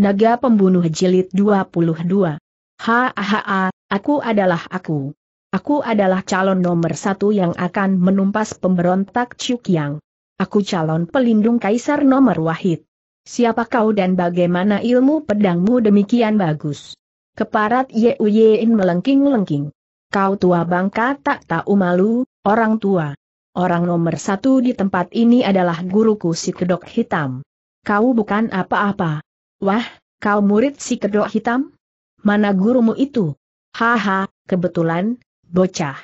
Naga Pembunuh Jilid 22. Hahaha, aku adalah aku. Aku adalah calon nomor satu yang akan menumpas pemberontak Chukyang. Aku calon pelindung kaisar nomor wahid. Siapa kau dan bagaimana ilmu pedangmu demikian bagus? Keparat Ye Yeuyein melengking-lengking. Kau tua bangka tak tahu malu, orang tua. Orang nomor satu di tempat ini adalah guruku si kedok hitam. Kau bukan apa-apa. Wah, kau murid si kedok hitam? Mana gurumu itu? Haha, kebetulan, bocah.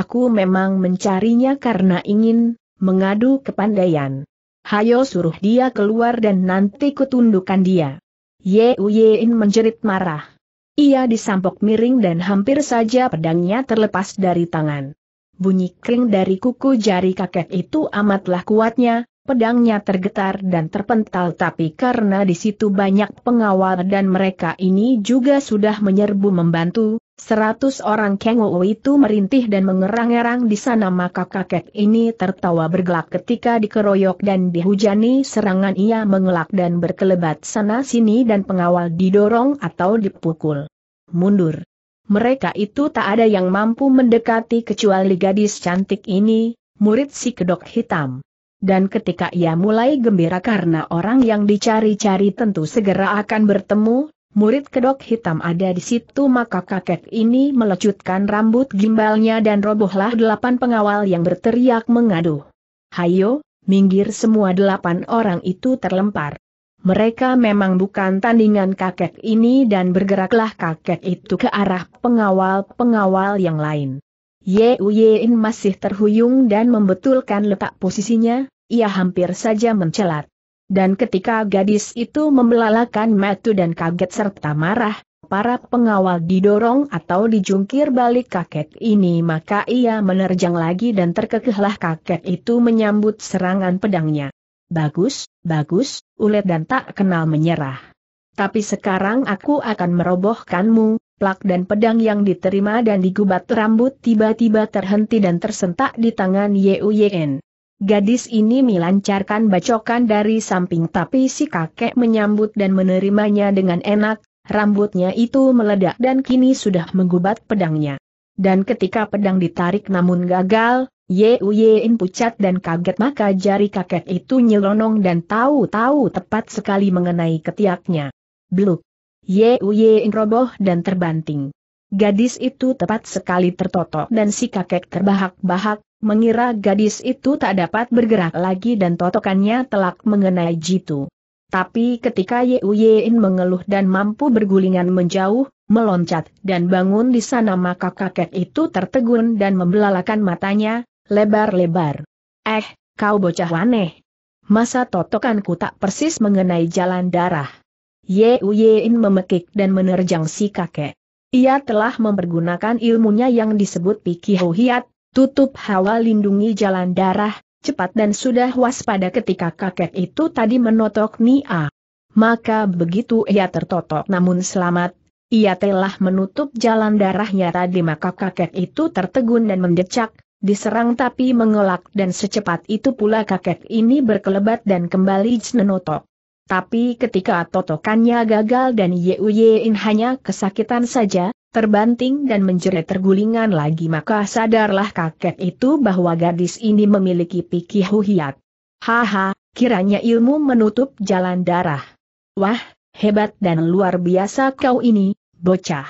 Aku memang mencarinya karena ingin mengadu kepandaian. Hayo suruh dia keluar dan nanti kutundukan dia. Ye Uyein menjerit marah. Ia disampok miring dan hampir saja pedangnya terlepas dari tangan. Bunyi kering dari kuku jari kakek itu amatlah kuatnya, pedangnya tergetar dan terpental tapi karena di situ banyak pengawal dan mereka ini juga sudah menyerbu membantu, seratus orang kengowo itu merintih dan mengerang-erang di sana maka kakek ini tertawa bergelak ketika dikeroyok dan dihujani serangan ia mengelak dan berkelebat sana-sini dan pengawal didorong atau dipukul. Mundur. Mereka itu tak ada yang mampu mendekati kecuali gadis cantik ini, murid si kedok hitam dan ketika ia mulai gembira karena orang yang dicari-cari tentu segera akan bertemu, murid kedok hitam ada di situ maka kakek ini melecutkan rambut gimbalnya dan robohlah delapan pengawal yang berteriak mengadu. Hayo, minggir semua delapan orang itu terlempar. Mereka memang bukan tandingan kakek ini dan bergeraklah kakek itu ke arah pengawal-pengawal yang lain. Uyein masih terhuyung dan membetulkan letak posisinya, ia hampir saja mencelat. Dan ketika gadis itu membelalakan matu dan kaget serta marah, para pengawal didorong atau dijungkir balik kakek ini maka ia menerjang lagi dan terkekehlah kakek itu menyambut serangan pedangnya. Bagus, bagus, ulet dan tak kenal menyerah. Tapi sekarang aku akan merobohkanmu, plak dan pedang yang diterima dan digubat rambut tiba-tiba terhenti dan tersentak di tangan Yuyen. Gadis ini melancarkan bacokan dari samping tapi si kakek menyambut dan menerimanya dengan enak, rambutnya itu meledak dan kini sudah menggubat pedangnya. Dan ketika pedang ditarik namun gagal, Yuyen pucat dan kaget maka jari kakek itu nyelonong dan tahu-tahu tepat sekali mengenai ketiaknya. Blue. Yuyin roboh dan terbanting. Gadis itu tepat sekali tertotok dan si kakek terbahak-bahak, mengira gadis itu tak dapat bergerak lagi dan totokannya telak mengenai Jitu. Tapi ketika Yuyin mengeluh dan mampu bergulingan menjauh, meloncat dan bangun di sana maka kakek itu tertegun dan membelalakan matanya, lebar-lebar. Eh, kau bocah aneh. Masa totokanku tak persis mengenai jalan darah. Ye Uyein memekik dan menerjang si kakek. Ia telah mempergunakan ilmunya yang disebut Pikiho Hiat, tutup hawa lindungi jalan darah, cepat dan sudah waspada ketika kakek itu tadi menotok Nia. Maka begitu ia tertotok namun selamat, ia telah menutup jalan darahnya tadi maka kakek itu tertegun dan mendecak, diserang tapi mengelak dan secepat itu pula kakek ini berkelebat dan kembali menotok. Tapi ketika totokannya gagal dan Yu hanya kesakitan saja, terbanting dan menjerit tergulingan lagi maka sadarlah kakek itu bahwa gadis ini memiliki pikir huhiat. Haha, kiranya ilmu menutup jalan darah. Wah, hebat dan luar biasa kau ini, bocah.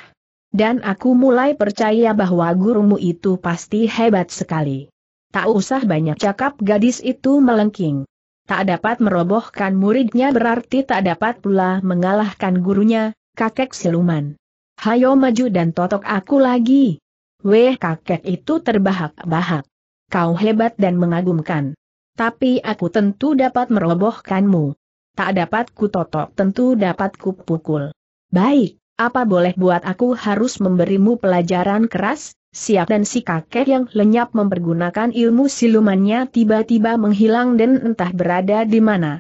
Dan aku mulai percaya bahwa gurumu itu pasti hebat sekali. Tak usah banyak cakap gadis itu melengking tak dapat merobohkan muridnya berarti tak dapat pula mengalahkan gurunya, kakek siluman. Hayo maju dan totok aku lagi. Weh kakek itu terbahak-bahak. Kau hebat dan mengagumkan. Tapi aku tentu dapat merobohkanmu. Tak dapat ku totok tentu dapat ku pukul. Baik, apa boleh buat aku harus memberimu pelajaran keras? siap dan si kakek yang lenyap mempergunakan ilmu silumannya tiba-tiba menghilang dan entah berada di mana.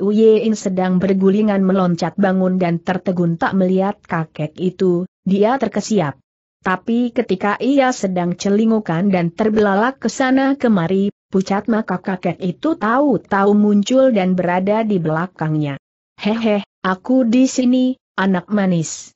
Uyein sedang bergulingan meloncat bangun dan tertegun tak melihat kakek itu, dia terkesiap. Tapi ketika ia sedang celingukan dan terbelalak ke sana kemari, pucat maka kakek itu tahu-tahu muncul dan berada di belakangnya. Hehe, aku di sini, anak manis.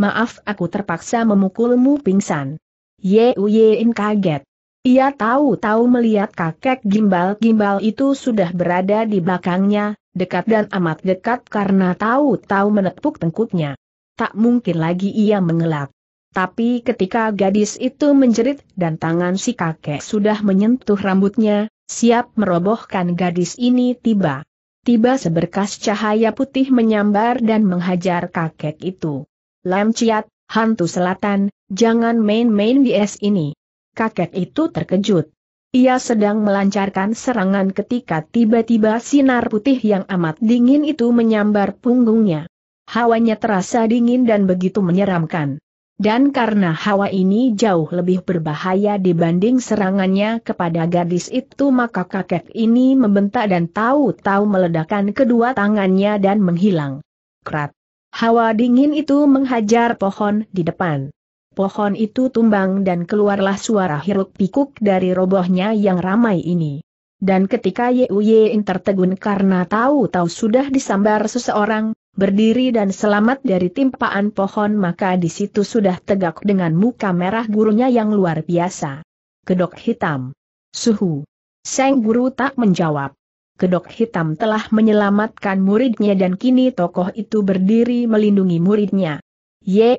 Maaf aku terpaksa memukulmu pingsan. Ye Uyein kaget. Ia tahu-tahu melihat kakek gimbal-gimbal itu sudah berada di belakangnya, dekat dan amat dekat karena tahu-tahu menepuk tengkuknya. Tak mungkin lagi ia mengelak. Tapi ketika gadis itu menjerit dan tangan si kakek sudah menyentuh rambutnya, siap merobohkan gadis ini tiba. Tiba seberkas cahaya putih menyambar dan menghajar kakek itu. Lam Ciat, hantu selatan, Jangan main-main di es ini. Kakek itu terkejut. Ia sedang melancarkan serangan ketika tiba-tiba sinar putih yang amat dingin itu menyambar punggungnya. Hawanya terasa dingin dan begitu menyeramkan. Dan karena hawa ini jauh lebih berbahaya dibanding serangannya kepada gadis itu maka kakek ini membentak dan tahu-tahu meledakkan kedua tangannya dan menghilang. Krat. Hawa dingin itu menghajar pohon di depan pohon itu tumbang dan keluarlah suara hiruk pikuk dari robohnya yang ramai ini. Dan ketika Yueyue tertegun karena tahu-tahu sudah disambar seseorang, berdiri dan selamat dari timpaan pohon maka di situ sudah tegak dengan muka merah gurunya yang luar biasa. Kedok hitam. Suhu. Seng guru tak menjawab. Kedok hitam telah menyelamatkan muridnya dan kini tokoh itu berdiri melindungi muridnya. Ye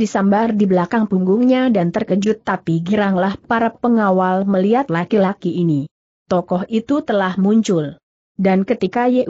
disambar di belakang punggungnya dan terkejut tapi giranglah para pengawal melihat laki-laki ini. Tokoh itu telah muncul. Dan ketika Ye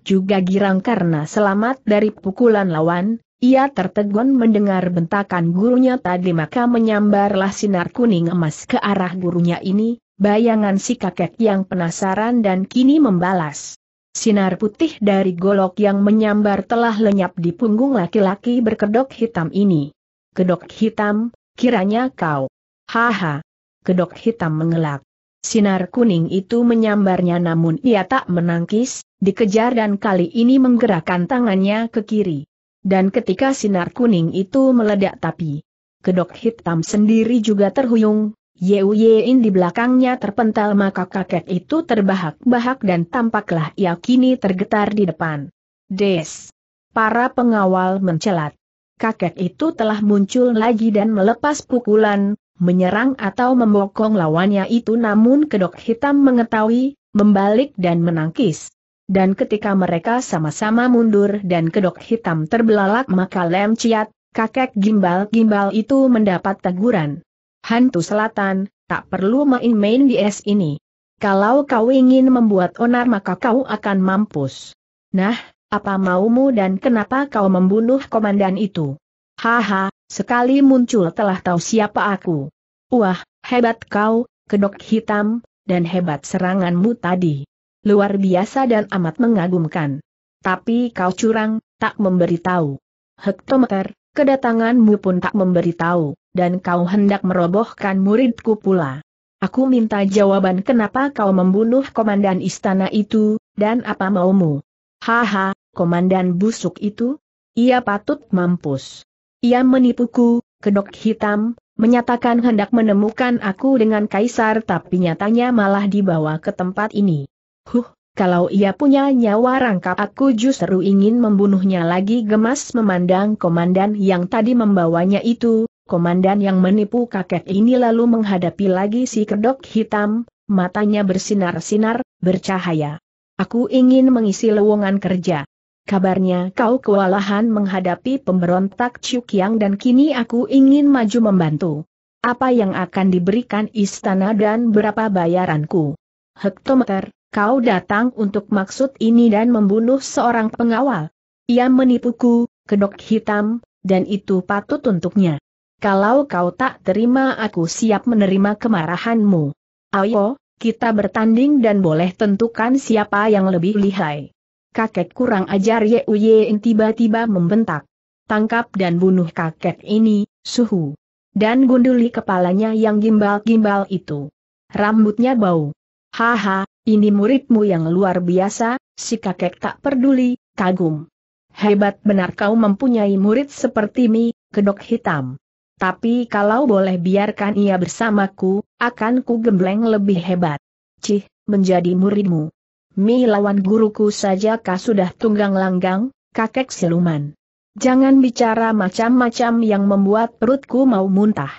juga girang karena selamat dari pukulan lawan, ia tertegun mendengar bentakan gurunya tadi maka menyambarlah sinar kuning emas ke arah gurunya ini, bayangan si kakek yang penasaran dan kini membalas. Sinar putih dari golok yang menyambar telah lenyap di punggung laki-laki berkedok hitam ini. Kedok hitam, kiranya kau. Haha. Kedok hitam mengelak. Sinar kuning itu menyambarnya namun ia tak menangkis, dikejar dan kali ini menggerakkan tangannya ke kiri. Dan ketika sinar kuning itu meledak tapi, kedok hitam sendiri juga terhuyung, Yeu di belakangnya terpental maka kakek itu terbahak-bahak dan tampaklah ia kini tergetar di depan. Des! Para pengawal mencelat. Kakek itu telah muncul lagi dan melepas pukulan, menyerang atau membokong lawannya itu namun kedok hitam mengetahui, membalik dan menangkis. Dan ketika mereka sama-sama mundur dan kedok hitam terbelalak maka lem ciat, kakek gimbal-gimbal itu mendapat teguran hantu selatan, tak perlu main-main di es ini. Kalau kau ingin membuat onar maka kau akan mampus. Nah, apa maumu dan kenapa kau membunuh komandan itu? Haha, sekali muncul telah tahu siapa aku. Wah, hebat kau, kedok hitam, dan hebat seranganmu tadi. Luar biasa dan amat mengagumkan. Tapi kau curang, tak memberitahu. Hektometer, kedatanganmu pun tak memberitahu dan kau hendak merobohkan muridku pula. Aku minta jawaban kenapa kau membunuh komandan istana itu, dan apa maumu? Haha, komandan busuk itu? Ia patut mampus. Ia menipuku, kedok hitam, menyatakan hendak menemukan aku dengan kaisar tapi nyatanya malah dibawa ke tempat ini. Huh, kalau ia punya nyawa rangkap aku justru ingin membunuhnya lagi gemas memandang komandan yang tadi membawanya itu, Komandan yang menipu kakek ini lalu menghadapi lagi si kedok hitam, matanya bersinar-sinar, bercahaya. Aku ingin mengisi lowongan kerja. Kabarnya kau kewalahan menghadapi pemberontak Yang dan kini aku ingin maju membantu. Apa yang akan diberikan istana dan berapa bayaranku? Hektometer, kau datang untuk maksud ini dan membunuh seorang pengawal. Ia menipuku, kedok hitam, dan itu patut untuknya. Kalau kau tak terima aku siap menerima kemarahanmu. Ayo, kita bertanding dan boleh tentukan siapa yang lebih lihai. Kakek kurang ajar Ye Uyein tiba-tiba membentak. Tangkap dan bunuh kakek ini, suhu. Dan gunduli kepalanya yang gimbal-gimbal itu. Rambutnya bau. Haha, ini muridmu yang luar biasa, si kakek tak peduli, kagum. Hebat benar kau mempunyai murid seperti mi, kedok hitam. Tapi kalau boleh biarkan ia bersamaku, akan ku gembleng lebih hebat. Cih, menjadi muridmu. Mi lawan guruku saja kah sudah tunggang langgang, kakek siluman. Jangan bicara macam-macam yang membuat perutku mau muntah.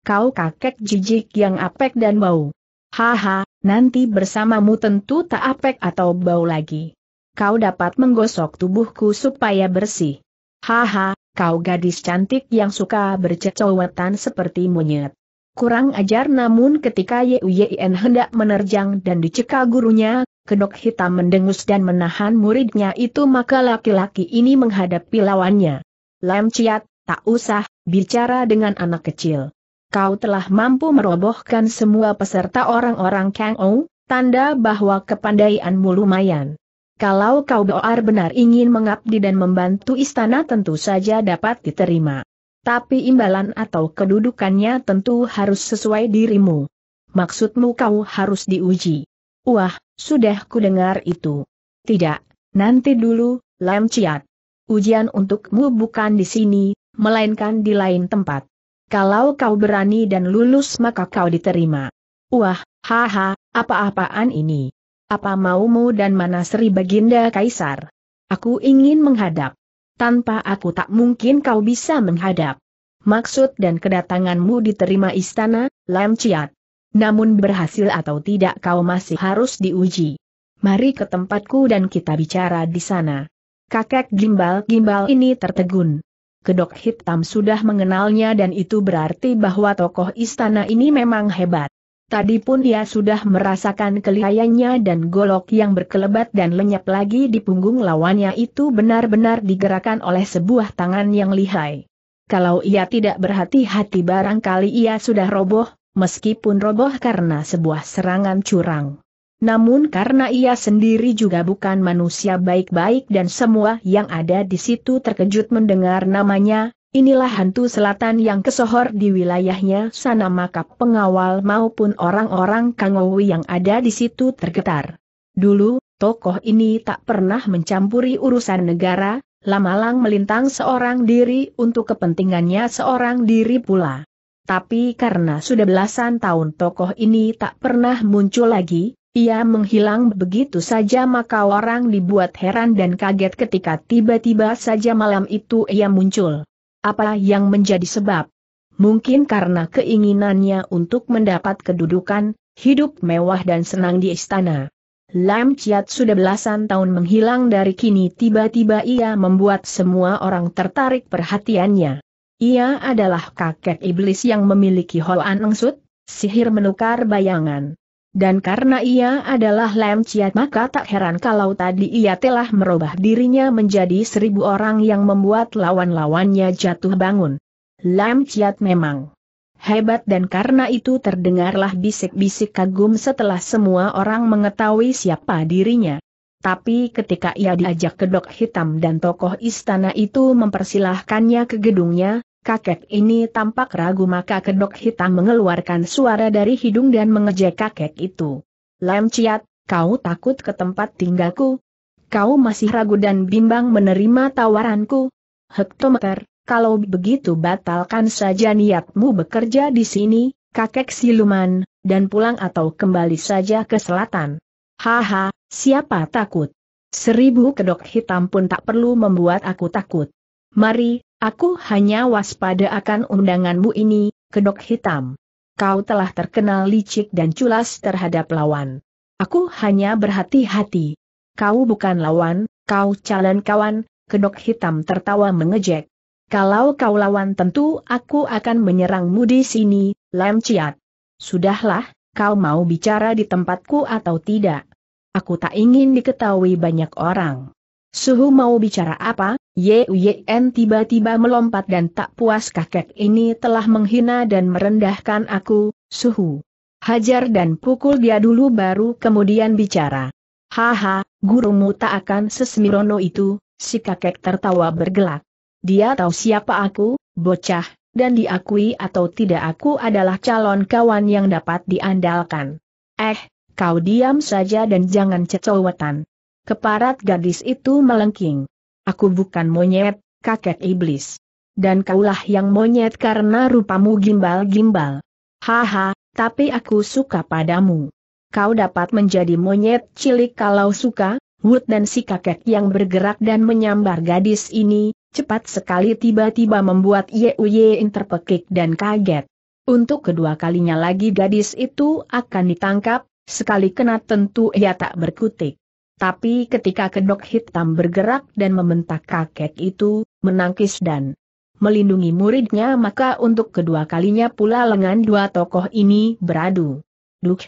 Kau kakek jijik yang apek dan bau. Haha, nanti bersamamu tentu tak apek atau bau lagi. Kau dapat menggosok tubuhku supaya bersih. Haha, kau gadis cantik yang suka bercecowetan seperti monyet. Kurang ajar namun ketika Yuyen hendak menerjang dan dicekal gurunya, kedok hitam mendengus dan menahan muridnya itu maka laki-laki ini menghadapi lawannya. Lam Ciat, tak usah, bicara dengan anak kecil. Kau telah mampu merobohkan semua peserta orang-orang Kang Ou, tanda bahwa kepandaianmu lumayan. Kalau kau Boar benar ingin mengabdi dan membantu istana tentu saja dapat diterima. Tapi imbalan atau kedudukannya tentu harus sesuai dirimu. Maksudmu kau harus diuji. Wah, sudah kudengar itu. Tidak, nanti dulu, Lam Ciat. Ujian untukmu bukan di sini, melainkan di lain tempat. Kalau kau berani dan lulus maka kau diterima. Wah, haha, apa-apaan ini? Apa maumu dan mana Sri Baginda Kaisar? Aku ingin menghadap. Tanpa aku tak mungkin kau bisa menghadap. Maksud dan kedatanganmu diterima istana, Lam Ciat. Namun berhasil atau tidak kau masih harus diuji. Mari ke tempatku dan kita bicara di sana. Kakek gimbal-gimbal ini tertegun. Kedok hitam sudah mengenalnya dan itu berarti bahwa tokoh istana ini memang hebat. Tadi pun ia sudah merasakan kelihayannya dan golok yang berkelebat dan lenyap lagi di punggung lawannya itu benar-benar digerakkan oleh sebuah tangan yang lihai. Kalau ia tidak berhati-hati barangkali ia sudah roboh, meskipun roboh karena sebuah serangan curang. Namun karena ia sendiri juga bukan manusia baik-baik dan semua yang ada di situ terkejut mendengar namanya, Inilah hantu selatan yang kesohor di wilayahnya sana maka pengawal maupun orang-orang Kangowi yang ada di situ tergetar. Dulu, tokoh ini tak pernah mencampuri urusan negara, lamalang melintang seorang diri untuk kepentingannya seorang diri pula. Tapi karena sudah belasan tahun tokoh ini tak pernah muncul lagi, ia menghilang begitu saja maka orang dibuat heran dan kaget ketika tiba-tiba saja malam itu ia muncul. Apa yang menjadi sebab? Mungkin karena keinginannya untuk mendapat kedudukan, hidup mewah dan senang di istana. Lam Chiat sudah belasan tahun menghilang dari kini tiba-tiba ia membuat semua orang tertarik perhatiannya. Ia adalah kakek iblis yang memiliki Hoan Engsut, sihir menukar bayangan. Dan karena ia adalah Lem Chiat maka tak heran kalau tadi ia telah merubah dirinya menjadi seribu orang yang membuat lawan-lawannya jatuh bangun. Lem Chiat memang hebat dan karena itu terdengarlah bisik-bisik kagum setelah semua orang mengetahui siapa dirinya. Tapi ketika ia diajak ke dok hitam dan tokoh istana itu mempersilahkannya ke gedungnya, Kakek ini tampak ragu maka kedok hitam mengeluarkan suara dari hidung dan mengejek kakek itu. Lem Ciat, kau takut ke tempat tinggalku? Kau masih ragu dan bimbang menerima tawaranku? Hektometer, kalau begitu batalkan saja niatmu bekerja di sini, kakek siluman, dan pulang atau kembali saja ke selatan. Haha, siapa takut? Seribu kedok hitam pun tak perlu membuat aku takut. Mari, Aku hanya waspada akan undanganmu ini, kedok hitam. Kau telah terkenal licik dan culas terhadap lawan. Aku hanya berhati-hati. Kau bukan lawan, kau calon kawan, kedok hitam tertawa mengejek. Kalau kau lawan tentu aku akan menyerangmu di sini, lem Ciat. Sudahlah, kau mau bicara di tempatku atau tidak? Aku tak ingin diketahui banyak orang. Suhu mau bicara apa, Yuyen tiba-tiba melompat dan tak puas kakek ini telah menghina dan merendahkan aku, Suhu. Hajar dan pukul dia dulu baru kemudian bicara. Haha, gurumu tak akan sesmirono itu, si kakek tertawa bergelak. Dia tahu siapa aku, bocah, dan diakui atau tidak aku adalah calon kawan yang dapat diandalkan. Eh, kau diam saja dan jangan cecowetan. Keparat gadis itu melengking. Aku bukan monyet, kakek iblis. Dan kaulah yang monyet karena rupamu gimbal-gimbal. Haha, tapi aku suka padamu. Kau dapat menjadi monyet cilik kalau suka, Wood dan si kakek yang bergerak dan menyambar gadis ini, cepat sekali tiba-tiba membuat Yein terpekik dan kaget. Untuk kedua kalinya lagi gadis itu akan ditangkap, sekali kena tentu ia tak berkutik. Tapi ketika kedok hitam bergerak dan membentak kakek itu, menangkis dan melindungi muridnya maka untuk kedua kalinya pula lengan dua tokoh ini beradu. Duk!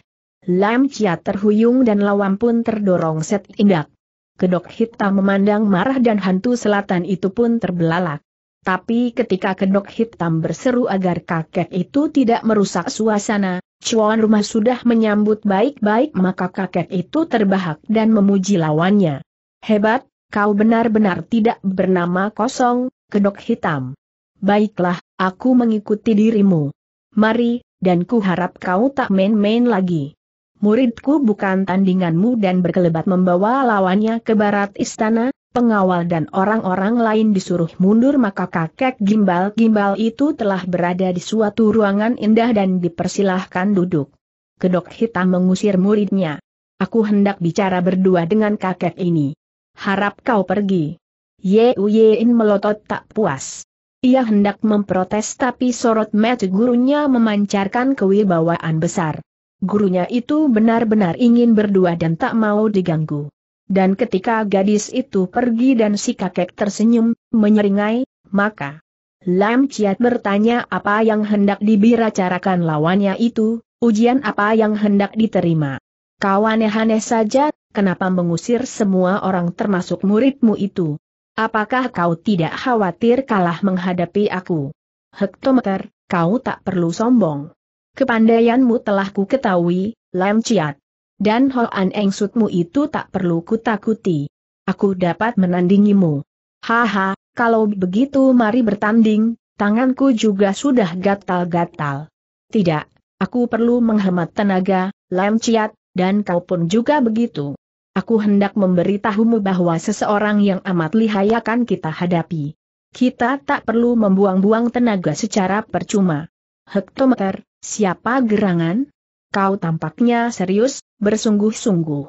Lam Chia terhuyung dan lawan pun terdorong set indak. Kedok hitam memandang marah dan hantu selatan itu pun terbelalak. Tapi ketika kedok hitam berseru agar kakek itu tidak merusak suasana, Cuan rumah sudah menyambut baik-baik maka kakek itu terbahak dan memuji lawannya. Hebat, kau benar-benar tidak bernama kosong, kedok hitam. Baiklah, aku mengikuti dirimu. Mari, dan ku harap kau tak main-main lagi. Muridku bukan tandinganmu dan berkelebat membawa lawannya ke barat istana, pengawal dan orang-orang lain disuruh mundur maka kakek gimbal-gimbal itu telah berada di suatu ruangan indah dan dipersilahkan duduk. Kedok hitam mengusir muridnya. Aku hendak bicara berdua dengan kakek ini. Harap kau pergi. Ye Uyein melotot tak puas. Ia hendak memprotes tapi sorot mata gurunya memancarkan kewibawaan besar. Gurunya itu benar-benar ingin berdua dan tak mau diganggu. Dan ketika gadis itu pergi dan si kakek tersenyum, menyeringai, maka Lam Chiat bertanya apa yang hendak dibicarakan lawannya itu, ujian apa yang hendak diterima. Kau aneh-aneh saja, kenapa mengusir semua orang termasuk muridmu itu? Apakah kau tidak khawatir kalah menghadapi aku? Hektometer, kau tak perlu sombong. Kepandaianmu telah ku ketahui, Lam Chiat. Dan Hoan Eng Sutmu itu tak perlu kutakuti. Aku dapat menandingimu. Haha, kalau begitu mari bertanding, tanganku juga sudah gatal-gatal. Tidak, aku perlu menghemat tenaga, lem Ciat, dan kau pun juga begitu. Aku hendak memberitahumu bahwa seseorang yang amat lihai akan kita hadapi. Kita tak perlu membuang-buang tenaga secara percuma. Hektometer, siapa gerangan? kau tampaknya serius, bersungguh-sungguh.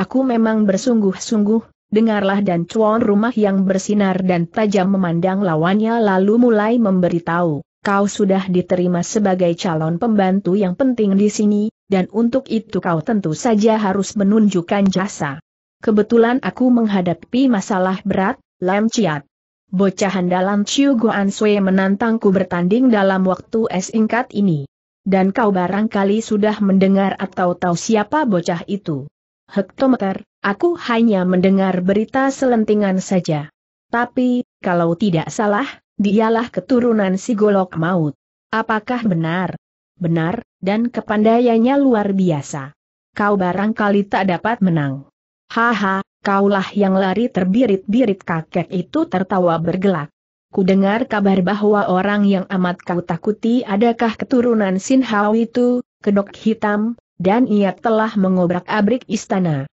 Aku memang bersungguh-sungguh, dengarlah dan cuan rumah yang bersinar dan tajam memandang lawannya lalu mulai memberitahu, kau sudah diterima sebagai calon pembantu yang penting di sini, dan untuk itu kau tentu saja harus menunjukkan jasa. Kebetulan aku menghadapi masalah berat, Lam Chiat. Bocah handalan Chiu Guan Sui menantangku bertanding dalam waktu es singkat ini dan kau barangkali sudah mendengar atau tahu siapa bocah itu. Hektometer, aku hanya mendengar berita selentingan saja. Tapi, kalau tidak salah, dialah keturunan si Golok Maut. Apakah benar? Benar, dan kepandaiannya luar biasa. Kau barangkali tak dapat menang. Haha, kaulah yang lari terbirit-birit kakek itu tertawa bergelak. Ku dengar kabar bahwa orang yang amat kau takuti adakah keturunan Sin Hao itu, kedok hitam, dan ia telah mengobrak-abrik istana.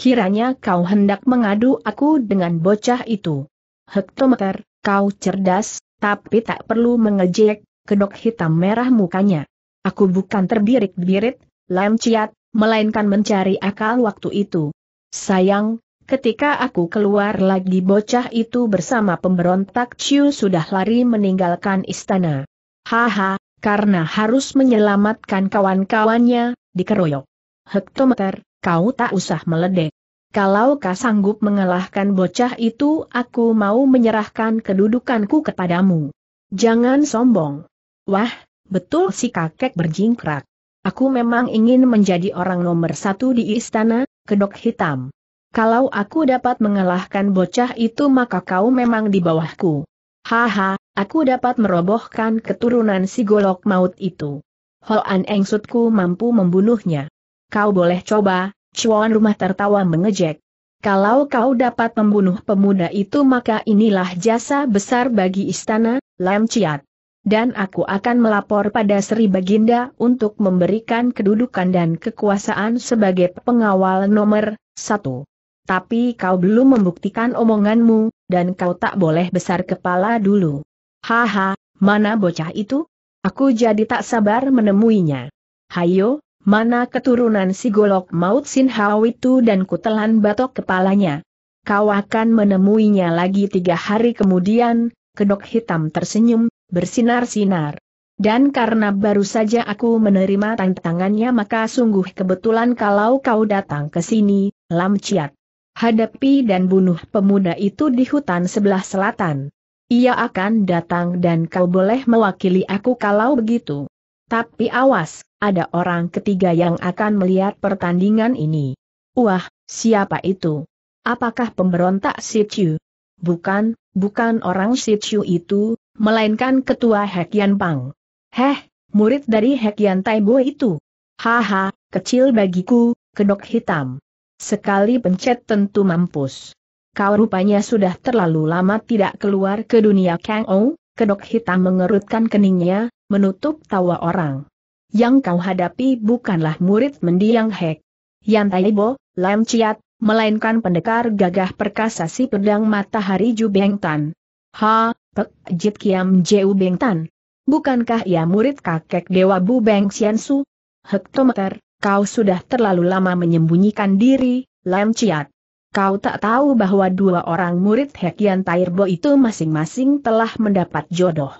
Kiranya kau hendak mengadu aku dengan bocah itu. Hektometer, kau cerdas, tapi tak perlu mengejek, kedok hitam merah mukanya. Aku bukan terbirik-birit, lemciat, melainkan mencari akal waktu itu. Sayang, Ketika aku keluar lagi bocah itu bersama pemberontak Chiu sudah lari meninggalkan istana. Haha, karena harus menyelamatkan kawan-kawannya, dikeroyok. Hektometer, kau tak usah meledek. Kalau kau sanggup mengalahkan bocah itu aku mau menyerahkan kedudukanku kepadamu. Jangan sombong. Wah, betul si kakek berjingkrak. Aku memang ingin menjadi orang nomor satu di istana, kedok hitam. Kalau aku dapat mengalahkan bocah itu maka kau memang di bawahku. Haha, aku dapat merobohkan keturunan si golok maut itu. Hoan Engsutku mampu membunuhnya. Kau boleh coba, Chuan rumah tertawa mengejek. Kalau kau dapat membunuh pemuda itu maka inilah jasa besar bagi istana, Lam Chiat. Dan aku akan melapor pada Sri Baginda untuk memberikan kedudukan dan kekuasaan sebagai pengawal nomor satu. Tapi kau belum membuktikan omonganmu, dan kau tak boleh besar kepala dulu. Haha, mana bocah itu? Aku jadi tak sabar menemuinya. Hayo, mana keturunan si golok maut Sin Hao itu dan kutelan batok kepalanya. Kau akan menemuinya lagi tiga hari kemudian, kedok hitam tersenyum, bersinar-sinar. Dan karena baru saja aku menerima tantangannya maka sungguh kebetulan kalau kau datang ke sini, Lam Ciat. Hadapi dan bunuh pemuda itu di hutan sebelah selatan. Ia akan datang dan kau boleh mewakili aku kalau begitu. Tapi awas, ada orang ketiga yang akan melihat pertandingan ini. Wah, siapa itu? Apakah pemberontak Situ? Bukan, bukan orang Situ itu, melainkan ketua Hekian Pang. Heh, murid dari Hekian Taibo itu. Haha, kecil bagiku, kedok hitam. Sekali pencet tentu mampus. Kau rupanya sudah terlalu lama tidak keluar ke dunia Kang Ou, kedok hitam mengerutkan keningnya, menutup tawa orang. Yang kau hadapi bukanlah murid mendiang Hek. Yan Taibo, Lam Ciat, melainkan pendekar gagah perkasa si pedang matahari Ju beng tan. Ha, Pek Jit Kiam Ju tan. Bukankah ia murid kakek Dewa Bu Beng Xiansu? Hektometer, Kau sudah terlalu lama menyembunyikan diri, Lam Chiat. Kau tak tahu bahwa dua orang murid Hekian Tairbo itu masing-masing telah mendapat jodoh.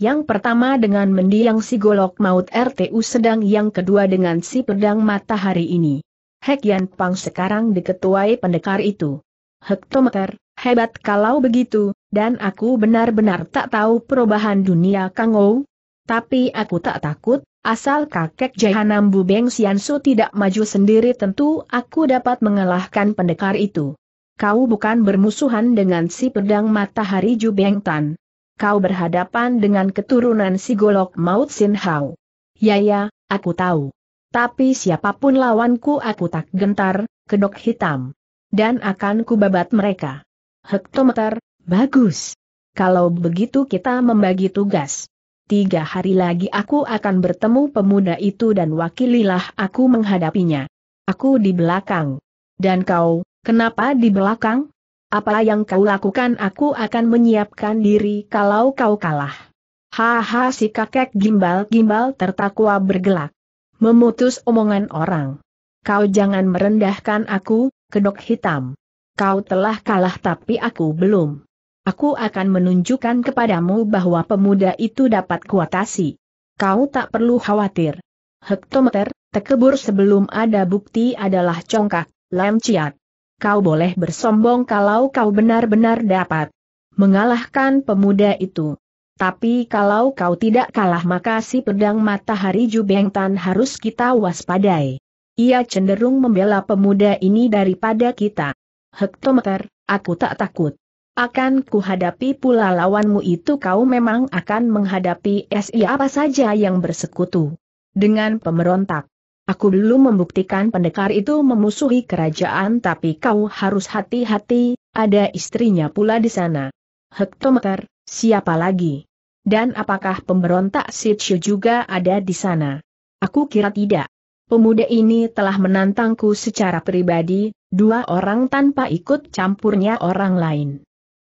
Yang pertama dengan mendiang si golok maut RTU sedang yang kedua dengan si pedang matahari ini. Hekian Pang sekarang diketuai pendekar itu. Hektometer, hebat kalau begitu, dan aku benar-benar tak tahu perubahan dunia Kangou, tapi aku tak takut, asal kakek Jahanam Bu Beng Siansu tidak maju sendiri tentu aku dapat mengalahkan pendekar itu. Kau bukan bermusuhan dengan si pedang matahari Ju Beng Tan. Kau berhadapan dengan keturunan si golok maut Sin Hao. Ya ya, aku tahu. Tapi siapapun lawanku aku tak gentar, kedok hitam. Dan akan kubabat mereka. Hektometer, bagus. Kalau begitu kita membagi tugas tiga hari lagi aku akan bertemu pemuda itu dan wakililah aku menghadapinya. Aku di belakang. Dan kau, kenapa di belakang? Apa yang kau lakukan aku akan menyiapkan diri kalau kau kalah. Haha si kakek gimbal-gimbal tertakwa bergelak. Memutus omongan orang. Kau jangan merendahkan aku, kedok hitam. Kau telah kalah tapi aku belum. Aku akan menunjukkan kepadamu bahwa pemuda itu dapat kuatasi. Kau tak perlu khawatir. Hektometer, tekebur sebelum ada bukti adalah congkak, lem ciat. Kau boleh bersombong kalau kau benar-benar dapat mengalahkan pemuda itu. Tapi kalau kau tidak kalah maka si pedang matahari Jubeng Tan harus kita waspadai. Ia cenderung membela pemuda ini daripada kita. Hektometer, aku tak takut. Akan kuhadapi pula lawanmu itu kau memang akan menghadapi SI apa saja yang bersekutu. Dengan pemberontak. Aku belum membuktikan pendekar itu memusuhi kerajaan tapi kau harus hati-hati, ada istrinya pula di sana. Hektometer, siapa lagi? Dan apakah pemberontak Sitshu juga ada di sana? Aku kira tidak. Pemuda ini telah menantangku secara pribadi, dua orang tanpa ikut campurnya orang lain.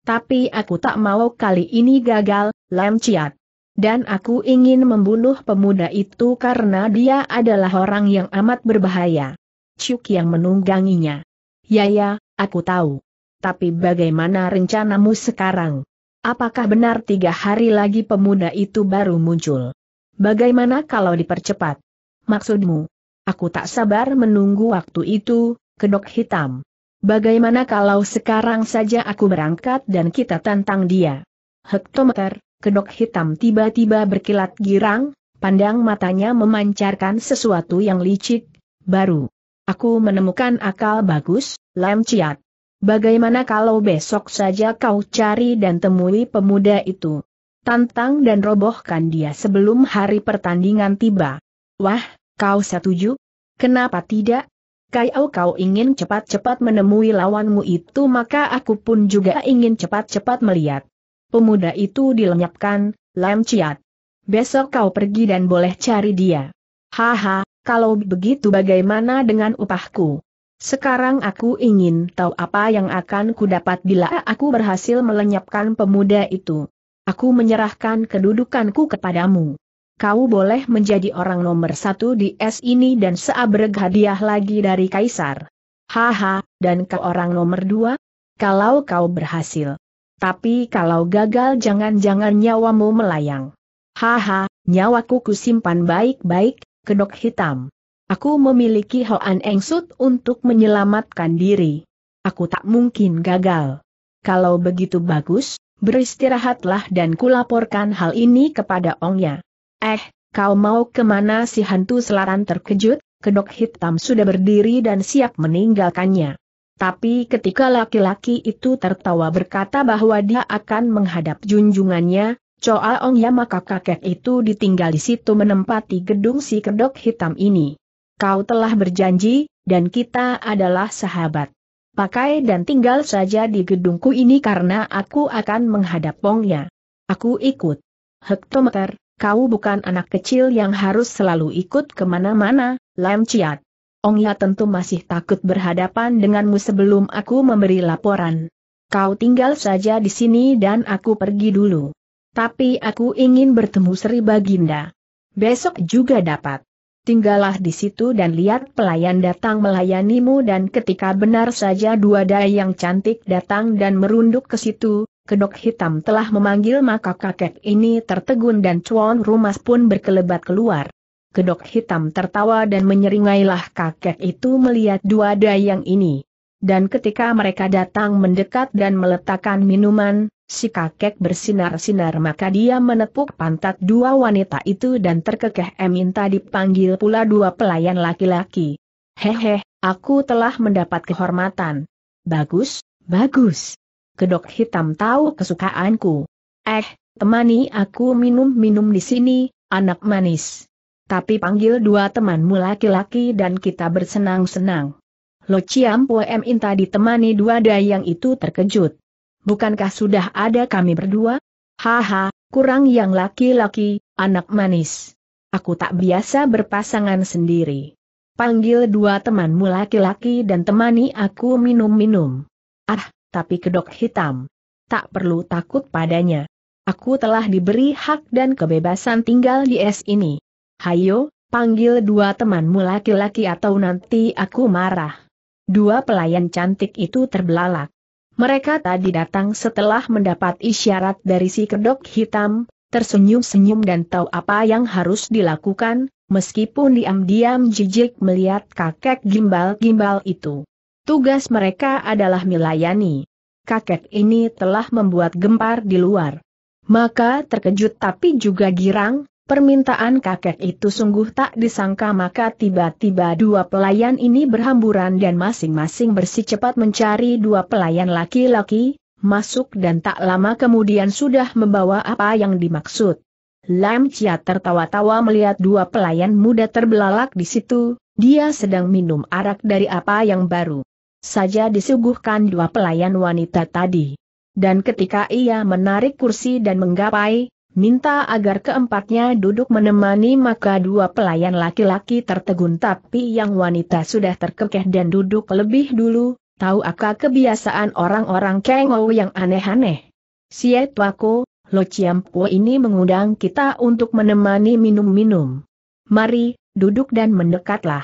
Tapi aku tak mau kali ini gagal, Lam Chiat. Dan aku ingin membunuh pemuda itu karena dia adalah orang yang amat berbahaya. Cuk yang menungganginya. Ya ya, aku tahu. Tapi bagaimana rencanamu sekarang? Apakah benar tiga hari lagi pemuda itu baru muncul? Bagaimana kalau dipercepat? Maksudmu? Aku tak sabar menunggu waktu itu, kedok hitam. Bagaimana kalau sekarang saja aku berangkat dan kita tantang dia? Hektometer, kedok hitam tiba-tiba berkilat girang, pandang matanya memancarkan sesuatu yang licik, baru. Aku menemukan akal bagus, Lam Ciat. Bagaimana kalau besok saja kau cari dan temui pemuda itu? Tantang dan robohkan dia sebelum hari pertandingan tiba. Wah, kau setuju? Kenapa tidak? Kau kau ingin cepat-cepat menemui lawanmu itu maka aku pun juga ingin cepat-cepat melihat. Pemuda itu dilenyapkan, Lam Chiat. Besok kau pergi dan boleh cari dia. Haha, kalau begitu bagaimana dengan upahku? Sekarang aku ingin tahu apa yang akan kudapat bila aku berhasil melenyapkan pemuda itu. Aku menyerahkan kedudukanku kepadamu kau boleh menjadi orang nomor satu di es ini dan seabreg hadiah lagi dari Kaisar. Haha, dan ke orang nomor dua? Kalau kau berhasil. Tapi kalau gagal jangan-jangan nyawamu melayang. Haha, nyawaku kusimpan baik-baik, kedok hitam. Aku memiliki Hoan Engsut untuk menyelamatkan diri. Aku tak mungkin gagal. Kalau begitu bagus, beristirahatlah dan kulaporkan hal ini kepada ongnya. Eh, kau mau kemana si hantu selaran terkejut, kedok hitam sudah berdiri dan siap meninggalkannya. Tapi ketika laki-laki itu tertawa berkata bahwa dia akan menghadap junjungannya, Choa Ong ya maka kakek itu ditinggal di situ menempati gedung si kedok hitam ini. Kau telah berjanji, dan kita adalah sahabat. Pakai dan tinggal saja di gedungku ini karena aku akan menghadap Pongnya. Aku ikut. Hektometer, kau bukan anak kecil yang harus selalu ikut kemana-mana, Lam Chiat. Ong Ya tentu masih takut berhadapan denganmu sebelum aku memberi laporan. Kau tinggal saja di sini dan aku pergi dulu. Tapi aku ingin bertemu Sri Baginda. Besok juga dapat. Tinggallah di situ dan lihat pelayan datang melayanimu dan ketika benar saja dua dayang cantik datang dan merunduk ke situ, Kedok hitam telah memanggil maka kakek ini tertegun dan cuan rumas pun berkelebat keluar. Kedok hitam tertawa dan menyeringailah kakek itu melihat dua dayang ini. Dan ketika mereka datang mendekat dan meletakkan minuman, si kakek bersinar-sinar maka dia menepuk pantat dua wanita itu dan terkekeh minta dipanggil pula dua pelayan laki-laki. Hehe, aku telah mendapat kehormatan. Bagus, bagus. Kedok hitam tahu kesukaanku. Eh, temani aku minum-minum di sini, anak manis. Tapi panggil dua temanmu laki-laki dan kita bersenang-senang. Lo Ciam Puem Inta ditemani dua dayang itu terkejut. Bukankah sudah ada kami berdua? Haha, kurang yang laki-laki, anak manis. Aku tak biasa berpasangan sendiri. Panggil dua temanmu laki-laki dan temani aku minum-minum. Ah, tapi kedok hitam. Tak perlu takut padanya. Aku telah diberi hak dan kebebasan tinggal di es ini. Hayo, panggil dua temanmu laki-laki atau nanti aku marah. Dua pelayan cantik itu terbelalak. Mereka tadi datang setelah mendapat isyarat dari si kedok hitam, tersenyum-senyum dan tahu apa yang harus dilakukan, meskipun diam-diam jijik melihat kakek gimbal-gimbal itu. Tugas mereka adalah melayani. Kakek ini telah membuat gempar di luar. Maka terkejut tapi juga girang, permintaan kakek itu sungguh tak disangka maka tiba-tiba dua pelayan ini berhamburan dan masing-masing bersih cepat mencari dua pelayan laki-laki, masuk dan tak lama kemudian sudah membawa apa yang dimaksud. Lam Chia tertawa-tawa melihat dua pelayan muda terbelalak di situ, dia sedang minum arak dari apa yang baru saja disuguhkan dua pelayan wanita tadi. Dan ketika ia menarik kursi dan menggapai, minta agar keempatnya duduk menemani maka dua pelayan laki-laki tertegun tapi yang wanita sudah terkekeh dan duduk lebih dulu, tahu akal kebiasaan orang-orang Kengo yang aneh-aneh. Sietwako, Lo Chiampo ini mengundang kita untuk menemani minum-minum. Mari, duduk dan mendekatlah.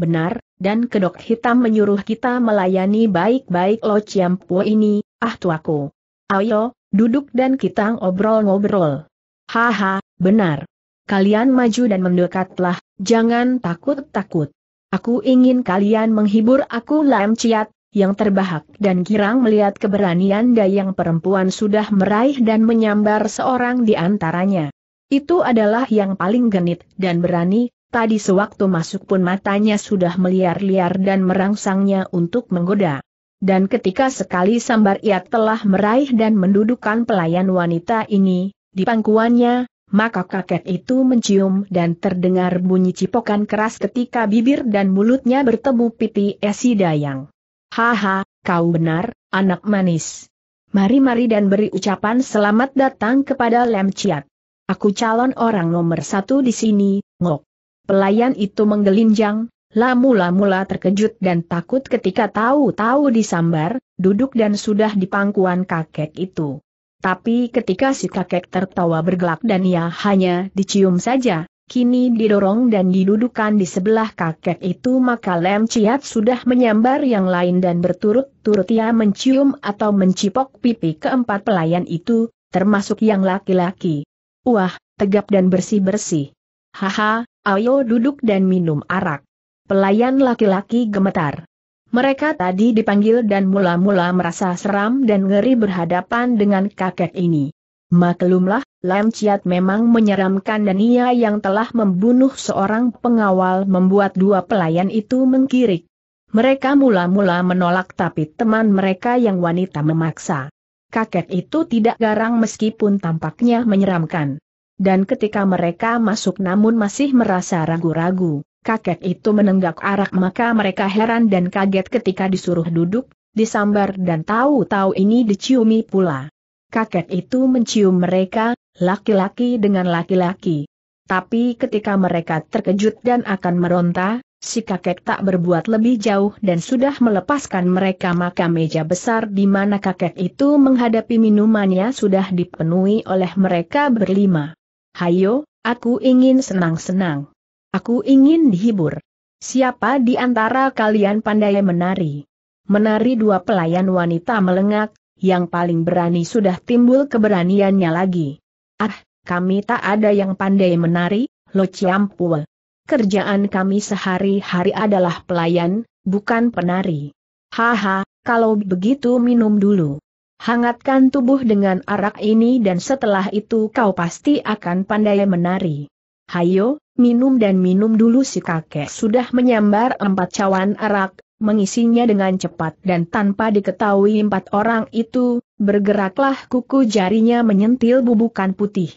Benar, dan kedok hitam menyuruh kita melayani baik-baik Lo Ciampu ini, ah tuaku. Ayo, duduk dan kita ngobrol-ngobrol. Haha, benar. Kalian maju dan mendekatlah, jangan takut-takut. Aku ingin kalian menghibur aku Lam Ciat, yang terbahak dan girang melihat keberanian dayang perempuan sudah meraih dan menyambar seorang di antaranya. Itu adalah yang paling genit dan berani, Tadi sewaktu masuk pun matanya sudah meliar-liar dan merangsangnya untuk menggoda. Dan ketika sekali sambar ia telah meraih dan mendudukan pelayan wanita ini, di pangkuannya, maka kakek itu mencium dan terdengar bunyi cipokan keras ketika bibir dan mulutnya bertemu pipi Esi Dayang. Haha, kau benar, anak manis. Mari-mari dan beri ucapan selamat datang kepada Lem Ciat. Aku calon orang nomor satu di sini, ngok. Pelayan itu menggelinjang, lamu-lamula terkejut dan takut ketika tahu-tahu disambar, duduk dan sudah di pangkuan kakek itu. Tapi ketika si kakek tertawa bergelak dan ia hanya dicium saja, kini didorong dan didudukan di sebelah kakek itu maka Lem Ciat sudah menyambar yang lain dan berturut-turut ia mencium atau mencipok pipi keempat pelayan itu, termasuk yang laki-laki. Wah, tegap dan bersih-bersih. Haha, ayo duduk dan minum arak. Pelayan laki-laki gemetar. Mereka tadi dipanggil dan mula-mula merasa seram dan ngeri berhadapan dengan kakek ini. Maklumlah, Lam Chiat memang menyeramkan dan ia yang telah membunuh seorang pengawal membuat dua pelayan itu mengkirik. Mereka mula-mula menolak tapi teman mereka yang wanita memaksa. Kakek itu tidak garang meskipun tampaknya menyeramkan. Dan ketika mereka masuk namun masih merasa ragu-ragu, kakek itu menenggak arak maka mereka heran dan kaget ketika disuruh duduk, disambar dan tahu-tahu ini diciumi pula. Kakek itu mencium mereka, laki-laki dengan laki-laki. Tapi ketika mereka terkejut dan akan meronta, si kakek tak berbuat lebih jauh dan sudah melepaskan mereka maka meja besar di mana kakek itu menghadapi minumannya sudah dipenuhi oleh mereka berlima. Hayo, aku ingin senang-senang. Aku ingin dihibur. Siapa di antara kalian pandai menari? Menari dua pelayan wanita melengak, yang paling berani sudah timbul keberaniannya lagi. Ah, kami tak ada yang pandai menari, lo ciampul. Kerjaan kami sehari-hari adalah pelayan, bukan penari. Haha, kalau begitu minum dulu hangatkan tubuh dengan arak ini dan setelah itu kau pasti akan pandai menari. Hayo, minum dan minum dulu si kakek sudah menyambar empat cawan arak, mengisinya dengan cepat dan tanpa diketahui empat orang itu, bergeraklah kuku jarinya menyentil bubukan putih.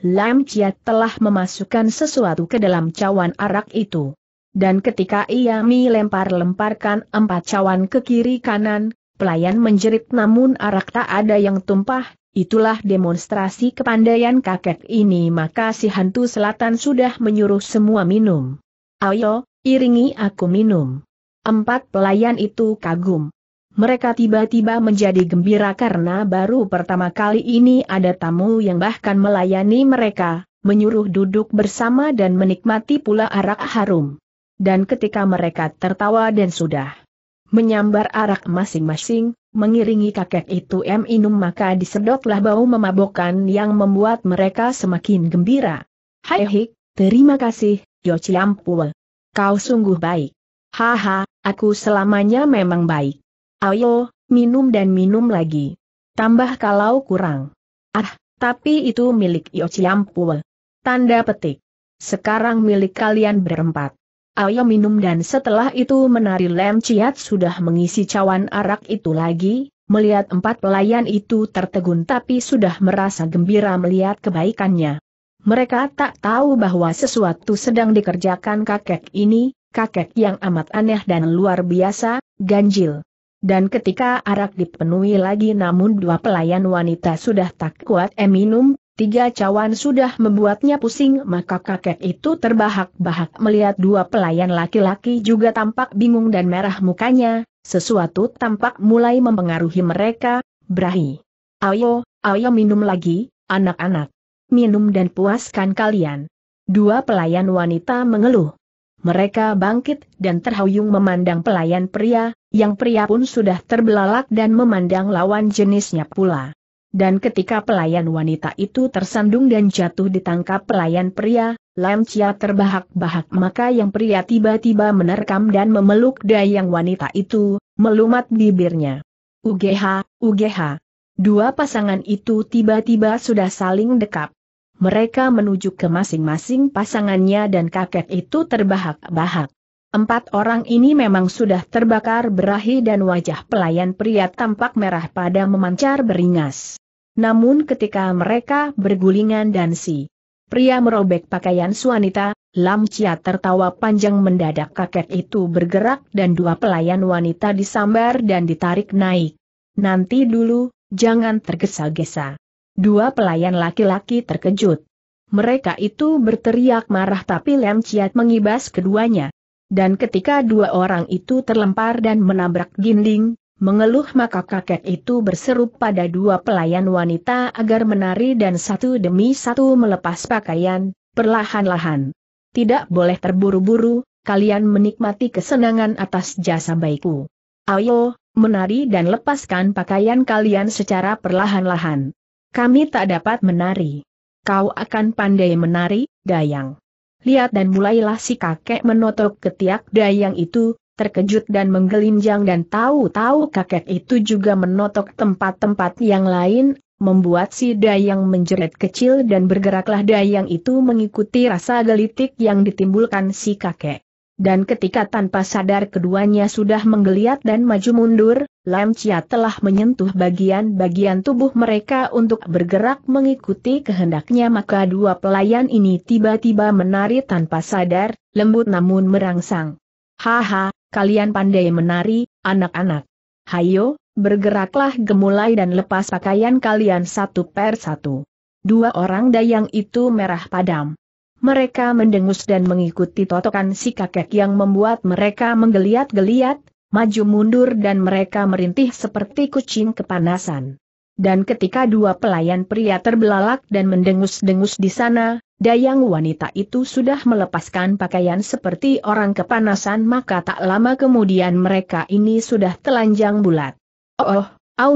Lam Chia telah memasukkan sesuatu ke dalam cawan arak itu. Dan ketika ia melempar lemparkan empat cawan ke kiri kanan, Pelayan menjerit namun arak tak ada yang tumpah, itulah demonstrasi kepandaian kakek ini maka si hantu selatan sudah menyuruh semua minum. Ayo, iringi aku minum. Empat pelayan itu kagum. Mereka tiba-tiba menjadi gembira karena baru pertama kali ini ada tamu yang bahkan melayani mereka, menyuruh duduk bersama dan menikmati pula arak harum. Dan ketika mereka tertawa dan sudah menyambar arak masing-masing, mengiringi kakek itu minum maka disedotlah bau memabokkan yang membuat mereka semakin gembira. Hai Hik, terima kasih, Yo Ciampul. Kau sungguh baik. Haha, aku selamanya memang baik. Ayo, minum dan minum lagi. Tambah kalau kurang. Ah, tapi itu milik Yo Ciampul. Tanda petik. Sekarang milik kalian berempat ayo minum dan setelah itu menari Lem Ciat sudah mengisi cawan arak itu lagi, melihat empat pelayan itu tertegun tapi sudah merasa gembira melihat kebaikannya. Mereka tak tahu bahwa sesuatu sedang dikerjakan kakek ini, kakek yang amat aneh dan luar biasa, ganjil. Dan ketika arak dipenuhi lagi namun dua pelayan wanita sudah tak kuat eminum, eh, minum, Tiga cawan sudah membuatnya pusing maka kakek itu terbahak-bahak melihat dua pelayan laki-laki juga tampak bingung dan merah mukanya, sesuatu tampak mulai mempengaruhi mereka, berahi. Ayo, ayo minum lagi, anak-anak. Minum dan puaskan kalian. Dua pelayan wanita mengeluh. Mereka bangkit dan terhuyung memandang pelayan pria, yang pria pun sudah terbelalak dan memandang lawan jenisnya pula. Dan ketika pelayan wanita itu tersandung dan jatuh ditangkap pelayan pria, Lam Chia terbahak-bahak maka yang pria tiba-tiba menerkam dan memeluk dayang wanita itu, melumat bibirnya. UGH, UGH. Dua pasangan itu tiba-tiba sudah saling dekap. Mereka menuju ke masing-masing pasangannya dan kakek itu terbahak-bahak. Empat orang ini memang sudah terbakar berahi dan wajah pelayan pria tampak merah pada memancar beringas. Namun ketika mereka bergulingan dan si pria merobek pakaian wanita, Lam Chia tertawa panjang mendadak kakek itu bergerak dan dua pelayan wanita disambar dan ditarik naik. Nanti dulu, jangan tergesa-gesa. Dua pelayan laki-laki terkejut. Mereka itu berteriak marah tapi Lam Chia mengibas keduanya. Dan ketika dua orang itu terlempar dan menabrak dinding, Mengeluh maka kakek itu berseru pada dua pelayan wanita agar menari dan satu demi satu melepas pakaian, perlahan-lahan. Tidak boleh terburu-buru, kalian menikmati kesenangan atas jasa baikku. Ayo, menari dan lepaskan pakaian kalian secara perlahan-lahan. Kami tak dapat menari. Kau akan pandai menari, Dayang. Lihat dan mulailah si kakek menotok ketiak Dayang itu, terkejut dan menggelinjang dan tahu-tahu kakek itu juga menotok tempat-tempat yang lain, membuat si dayang menjerit kecil dan bergeraklah dayang itu mengikuti rasa gelitik yang ditimbulkan si kakek. Dan ketika tanpa sadar keduanya sudah menggeliat dan maju mundur, Lam Chia telah menyentuh bagian-bagian tubuh mereka untuk bergerak mengikuti kehendaknya maka dua pelayan ini tiba-tiba menari tanpa sadar, lembut namun merangsang. Haha, kalian pandai menari, anak-anak. Hayo, bergeraklah gemulai dan lepas pakaian kalian satu per satu. Dua orang dayang itu merah padam. Mereka mendengus dan mengikuti totokan si kakek yang membuat mereka menggeliat-geliat, maju mundur dan mereka merintih seperti kucing kepanasan. Dan ketika dua pelayan pria terbelalak dan mendengus-dengus di sana, Dayang wanita itu sudah melepaskan pakaian seperti orang kepanasan maka tak lama kemudian mereka ini sudah telanjang bulat. Oh, oh,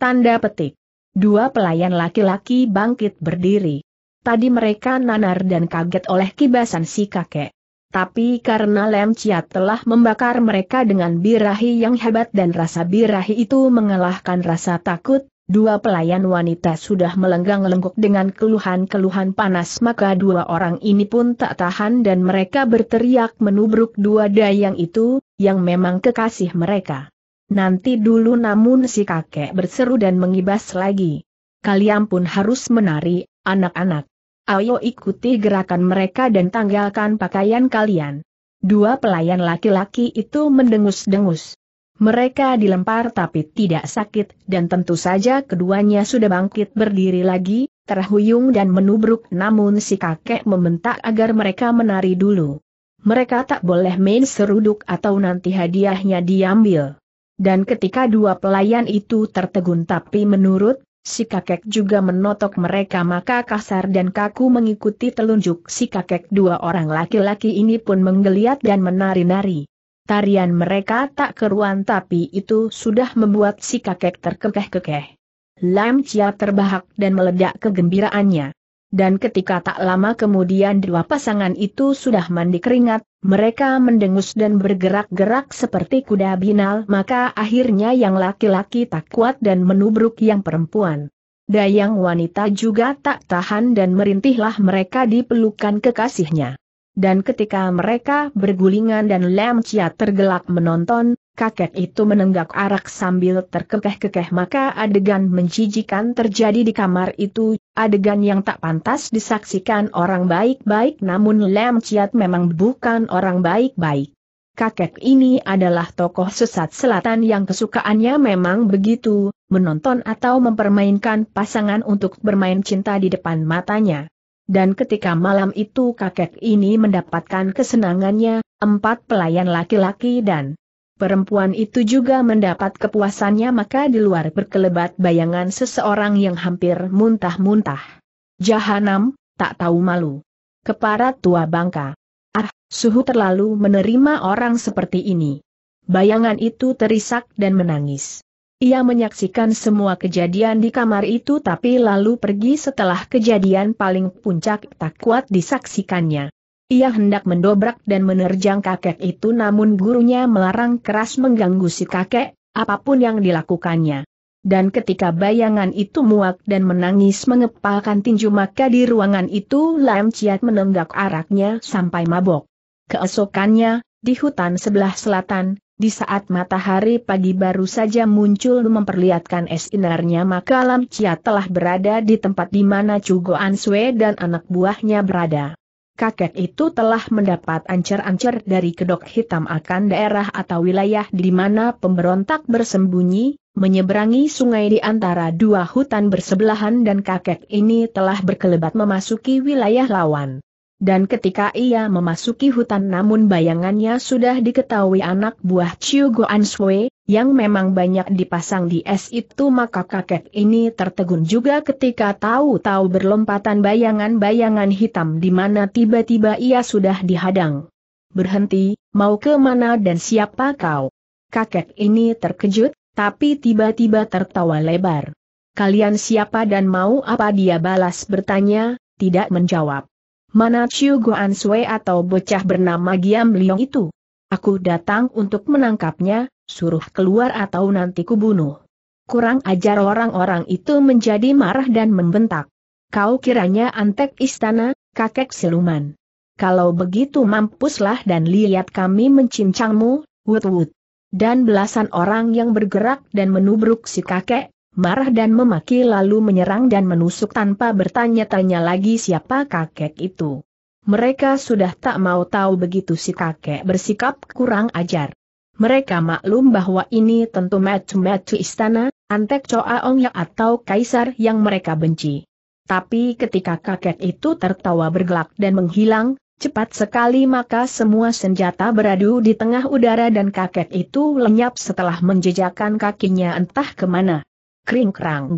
Tanda petik. Dua pelayan laki-laki bangkit berdiri. Tadi mereka nanar dan kaget oleh kibasan si kakek. Tapi karena Lem ciat telah membakar mereka dengan birahi yang hebat dan rasa birahi itu mengalahkan rasa takut, Dua pelayan wanita sudah melenggang lengkuk dengan keluhan-keluhan panas maka dua orang ini pun tak tahan dan mereka berteriak menubruk dua dayang itu, yang memang kekasih mereka. Nanti dulu namun si kakek berseru dan mengibas lagi. Kalian pun harus menari, anak-anak. Ayo ikuti gerakan mereka dan tanggalkan pakaian kalian. Dua pelayan laki-laki itu mendengus-dengus. Mereka dilempar tapi tidak sakit, dan tentu saja keduanya sudah bangkit berdiri lagi, terhuyung dan menubruk namun si kakek membentak agar mereka menari dulu. Mereka tak boleh main seruduk atau nanti hadiahnya diambil. Dan ketika dua pelayan itu tertegun tapi menurut, si kakek juga menotok mereka maka kasar dan kaku mengikuti telunjuk si kakek dua orang laki-laki ini pun menggeliat dan menari-nari. Tarian mereka tak keruan tapi itu sudah membuat si kakek terkekeh-kekeh. Lam Chia terbahak dan meledak kegembiraannya. Dan ketika tak lama kemudian dua pasangan itu sudah mandi keringat, mereka mendengus dan bergerak-gerak seperti kuda binal maka akhirnya yang laki-laki tak kuat dan menubruk yang perempuan. Dayang wanita juga tak tahan dan merintihlah mereka dipelukan kekasihnya dan ketika mereka bergulingan dan Lam Chia tergelak menonton, kakek itu menenggak arak sambil terkekeh-kekeh maka adegan menjijikan terjadi di kamar itu, adegan yang tak pantas disaksikan orang baik-baik namun Lam Chia memang bukan orang baik-baik. Kakek ini adalah tokoh sesat selatan yang kesukaannya memang begitu, menonton atau mempermainkan pasangan untuk bermain cinta di depan matanya dan ketika malam itu kakek ini mendapatkan kesenangannya, empat pelayan laki-laki dan perempuan itu juga mendapat kepuasannya maka di luar berkelebat bayangan seseorang yang hampir muntah-muntah. Jahanam, tak tahu malu. Kepara tua bangka. Ah, suhu terlalu menerima orang seperti ini. Bayangan itu terisak dan menangis. Ia menyaksikan semua kejadian di kamar itu tapi lalu pergi setelah kejadian paling puncak tak kuat disaksikannya. Ia hendak mendobrak dan menerjang kakek itu namun gurunya melarang keras mengganggu si kakek, apapun yang dilakukannya. Dan ketika bayangan itu muak dan menangis mengepalkan tinju maka di ruangan itu Lam Chiat menenggak araknya sampai mabok. Keesokannya, di hutan sebelah selatan, di saat matahari pagi baru saja muncul memperlihatkan es inarnya maka Lam Chia telah berada di tempat di mana Cugo Goan Sue dan anak buahnya berada. Kakek itu telah mendapat ancer-ancer dari kedok hitam akan daerah atau wilayah di mana pemberontak bersembunyi, menyeberangi sungai di antara dua hutan bersebelahan dan kakek ini telah berkelebat memasuki wilayah lawan. Dan ketika ia memasuki hutan namun bayangannya sudah diketahui anak buah Chiu Goan Sui, yang memang banyak dipasang di es itu maka kakek ini tertegun juga ketika tahu-tahu berlompatan bayangan-bayangan hitam di mana tiba-tiba ia sudah dihadang. Berhenti, mau ke mana dan siapa kau? Kakek ini terkejut, tapi tiba-tiba tertawa lebar. Kalian siapa dan mau apa dia balas bertanya, tidak menjawab. Mana Chiu Guan Sui atau bocah bernama Giam Liong itu? Aku datang untuk menangkapnya, suruh keluar atau nanti kubunuh. Kurang ajar orang-orang itu menjadi marah dan membentak. Kau kiranya antek istana, kakek siluman. Kalau begitu mampuslah dan lihat kami mencincangmu, wut-wut. Dan belasan orang yang bergerak dan menubruk si kakek, marah dan memaki lalu menyerang dan menusuk tanpa bertanya-tanya lagi siapa kakek itu. Mereka sudah tak mau tahu begitu si kakek bersikap kurang ajar. Mereka maklum bahwa ini tentu metu-metu istana, antek ong ya atau kaisar yang mereka benci. Tapi ketika kakek itu tertawa bergelak dan menghilang, cepat sekali maka semua senjata beradu di tengah udara dan kakek itu lenyap setelah menjejakkan kakinya entah kemana kring kerang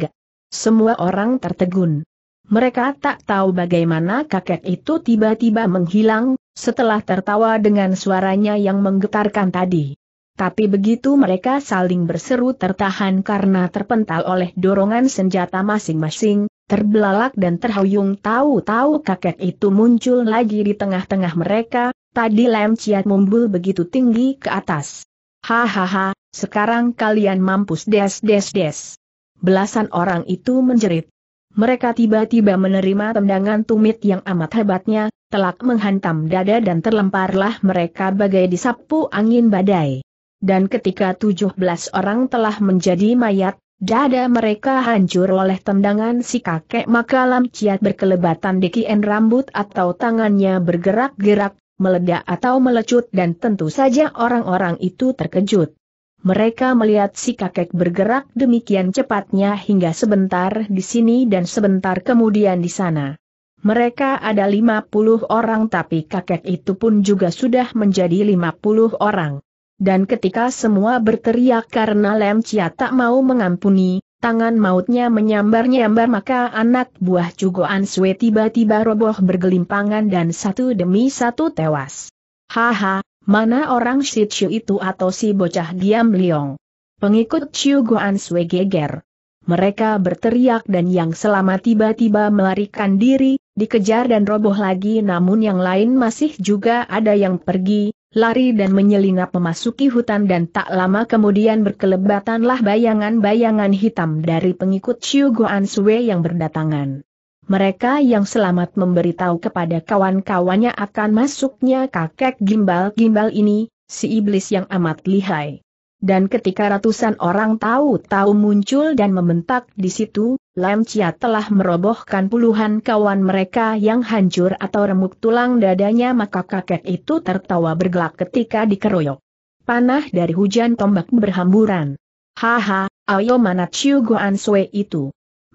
Semua orang tertegun. Mereka tak tahu bagaimana kakek itu tiba-tiba menghilang, setelah tertawa dengan suaranya yang menggetarkan tadi. Tapi begitu mereka saling berseru tertahan karena terpental oleh dorongan senjata masing-masing, terbelalak dan terhuyung tahu-tahu kakek itu muncul lagi di tengah-tengah mereka, tadi lem ciat mumbul begitu tinggi ke atas. Hahaha, sekarang kalian mampus des des des. Belasan orang itu menjerit. Mereka tiba-tiba menerima tendangan tumit yang amat hebatnya, telak menghantam dada dan terlemparlah mereka bagai disapu angin badai. Dan ketika 17 orang telah menjadi mayat, dada mereka hancur oleh tendangan si kakek maka Lam Ciat berkelebatan dikien rambut atau tangannya bergerak-gerak, meledak atau melecut dan tentu saja orang-orang itu terkejut mereka melihat si kakek bergerak demikian cepatnya hingga sebentar di sini dan sebentar kemudian di sana. Mereka ada lima puluh orang tapi kakek itu pun juga sudah menjadi lima puluh orang. Dan ketika semua berteriak karena Lem Chia tak mau mengampuni, tangan mautnya menyambar-nyambar maka anak buah Jugo Answe tiba-tiba roboh bergelimpangan dan satu demi satu tewas. Haha, Mana orang si Chiu itu atau si bocah diam liong? Pengikut Chiu Guan Sui geger. Mereka berteriak dan yang selama tiba-tiba melarikan diri, dikejar dan roboh lagi namun yang lain masih juga ada yang pergi, lari dan menyelinap memasuki hutan dan tak lama kemudian berkelebatanlah bayangan-bayangan hitam dari pengikut Chiu Guan Sui yang berdatangan mereka yang selamat memberitahu kepada kawan-kawannya akan masuknya kakek gimbal-gimbal ini, si iblis yang amat lihai. Dan ketika ratusan orang tahu-tahu muncul dan membentak di situ, Lam Chia telah merobohkan puluhan kawan mereka yang hancur atau remuk tulang dadanya maka kakek itu tertawa bergelak ketika dikeroyok. Panah dari hujan tombak berhamburan. Haha, ayo mana Chiu Guan Sui itu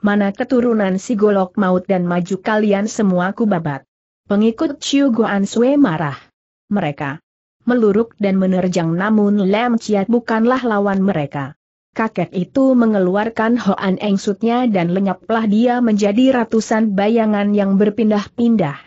mana keturunan si golok maut dan maju kalian semua kubabat. Pengikut Chiu Guan Sui marah. Mereka meluruk dan menerjang namun Lam Chiat bukanlah lawan mereka. Kakek itu mengeluarkan Hoan Eng dan lenyaplah dia menjadi ratusan bayangan yang berpindah-pindah.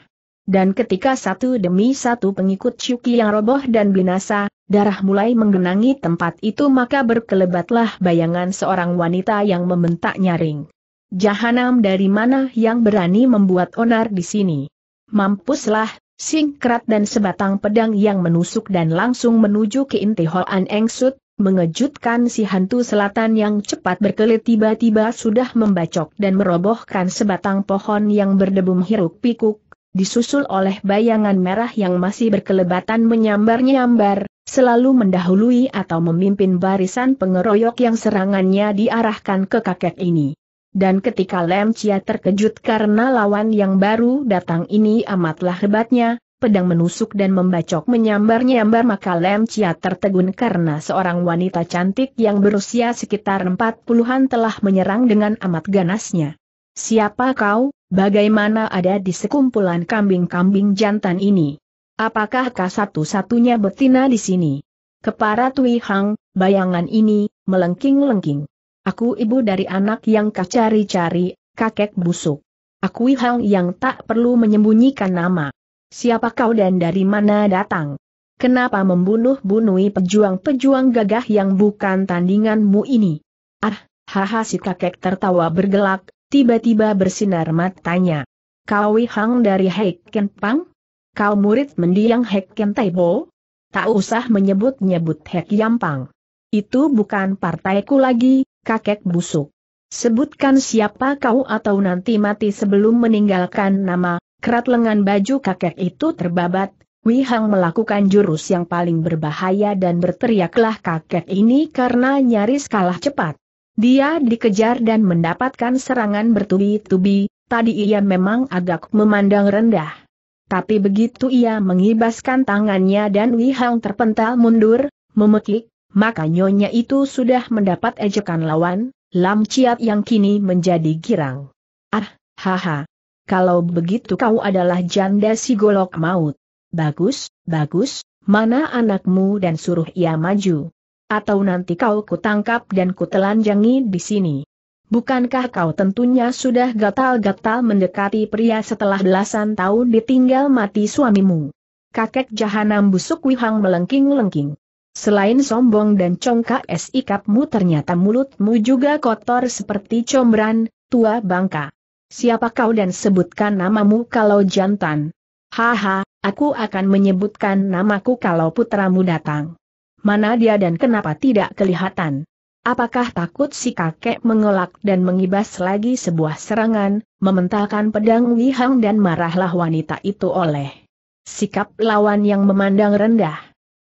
Dan ketika satu demi satu pengikut Cuki yang roboh dan binasa, darah mulai menggenangi tempat itu maka berkelebatlah bayangan seorang wanita yang membentak nyaring. Jahanam dari mana yang berani membuat onar di sini? Mampuslah, singkrat dan sebatang pedang yang menusuk dan langsung menuju ke inti Hoan Engsut, mengejutkan si hantu selatan yang cepat berkelit tiba-tiba sudah membacok dan merobohkan sebatang pohon yang berdebum hiruk pikuk, disusul oleh bayangan merah yang masih berkelebatan menyambar-nyambar, selalu mendahului atau memimpin barisan pengeroyok yang serangannya diarahkan ke kakek ini. Dan ketika Lem Chia terkejut karena lawan yang baru datang ini amatlah hebatnya, pedang menusuk dan membacok menyambar-nyambar maka Lem Chia tertegun karena seorang wanita cantik yang berusia sekitar empat puluhan telah menyerang dengan amat ganasnya. Siapa kau, bagaimana ada di sekumpulan kambing-kambing jantan ini? Apakah kau satu-satunya betina di sini? Kepara Tui Hang, bayangan ini, melengking-lengking. Aku ibu dari anak yang kacari cari kakek busuk. Aku Hang yang tak perlu menyembunyikan nama. Siapa kau dan dari mana datang? Kenapa membunuh bunuhi pejuang-pejuang gagah yang bukan tandinganmu ini? Ah, haha si kakek tertawa bergelak, tiba-tiba bersinar matanya. Kau Hang dari Heiken Pang? Kau murid mendiang Heiken Taibo? Tak usah menyebut-nyebut Hek Pang. Itu bukan partaiku lagi, kakek busuk. Sebutkan siapa kau atau nanti mati sebelum meninggalkan nama, kerat lengan baju kakek itu terbabat, Wihang melakukan jurus yang paling berbahaya dan berteriaklah kakek ini karena nyaris kalah cepat. Dia dikejar dan mendapatkan serangan bertubi-tubi, tadi ia memang agak memandang rendah. Tapi begitu ia mengibaskan tangannya dan Wihang terpental mundur, memekik, maka nyonya itu sudah mendapat ejekan lawan, Lam Ciat yang kini menjadi girang. Ah, haha. Kalau begitu kau adalah janda si golok maut. Bagus, bagus, mana anakmu dan suruh ia maju. Atau nanti kau kutangkap dan kutelanjangi di sini. Bukankah kau tentunya sudah gatal-gatal mendekati pria setelah belasan tahun ditinggal mati suamimu? Kakek jahanam busuk Wihang melengking-lengking. Selain sombong dan congkak sikapmu ternyata mulutmu juga kotor seperti combran, tua bangka. Siapa kau dan sebutkan namamu kalau jantan? Haha, aku akan menyebutkan namaku kalau putramu datang. Mana dia dan kenapa tidak kelihatan? Apakah takut si kakek mengelak dan mengibas lagi sebuah serangan, mementalkan pedang wihang dan marahlah wanita itu oleh sikap lawan yang memandang rendah.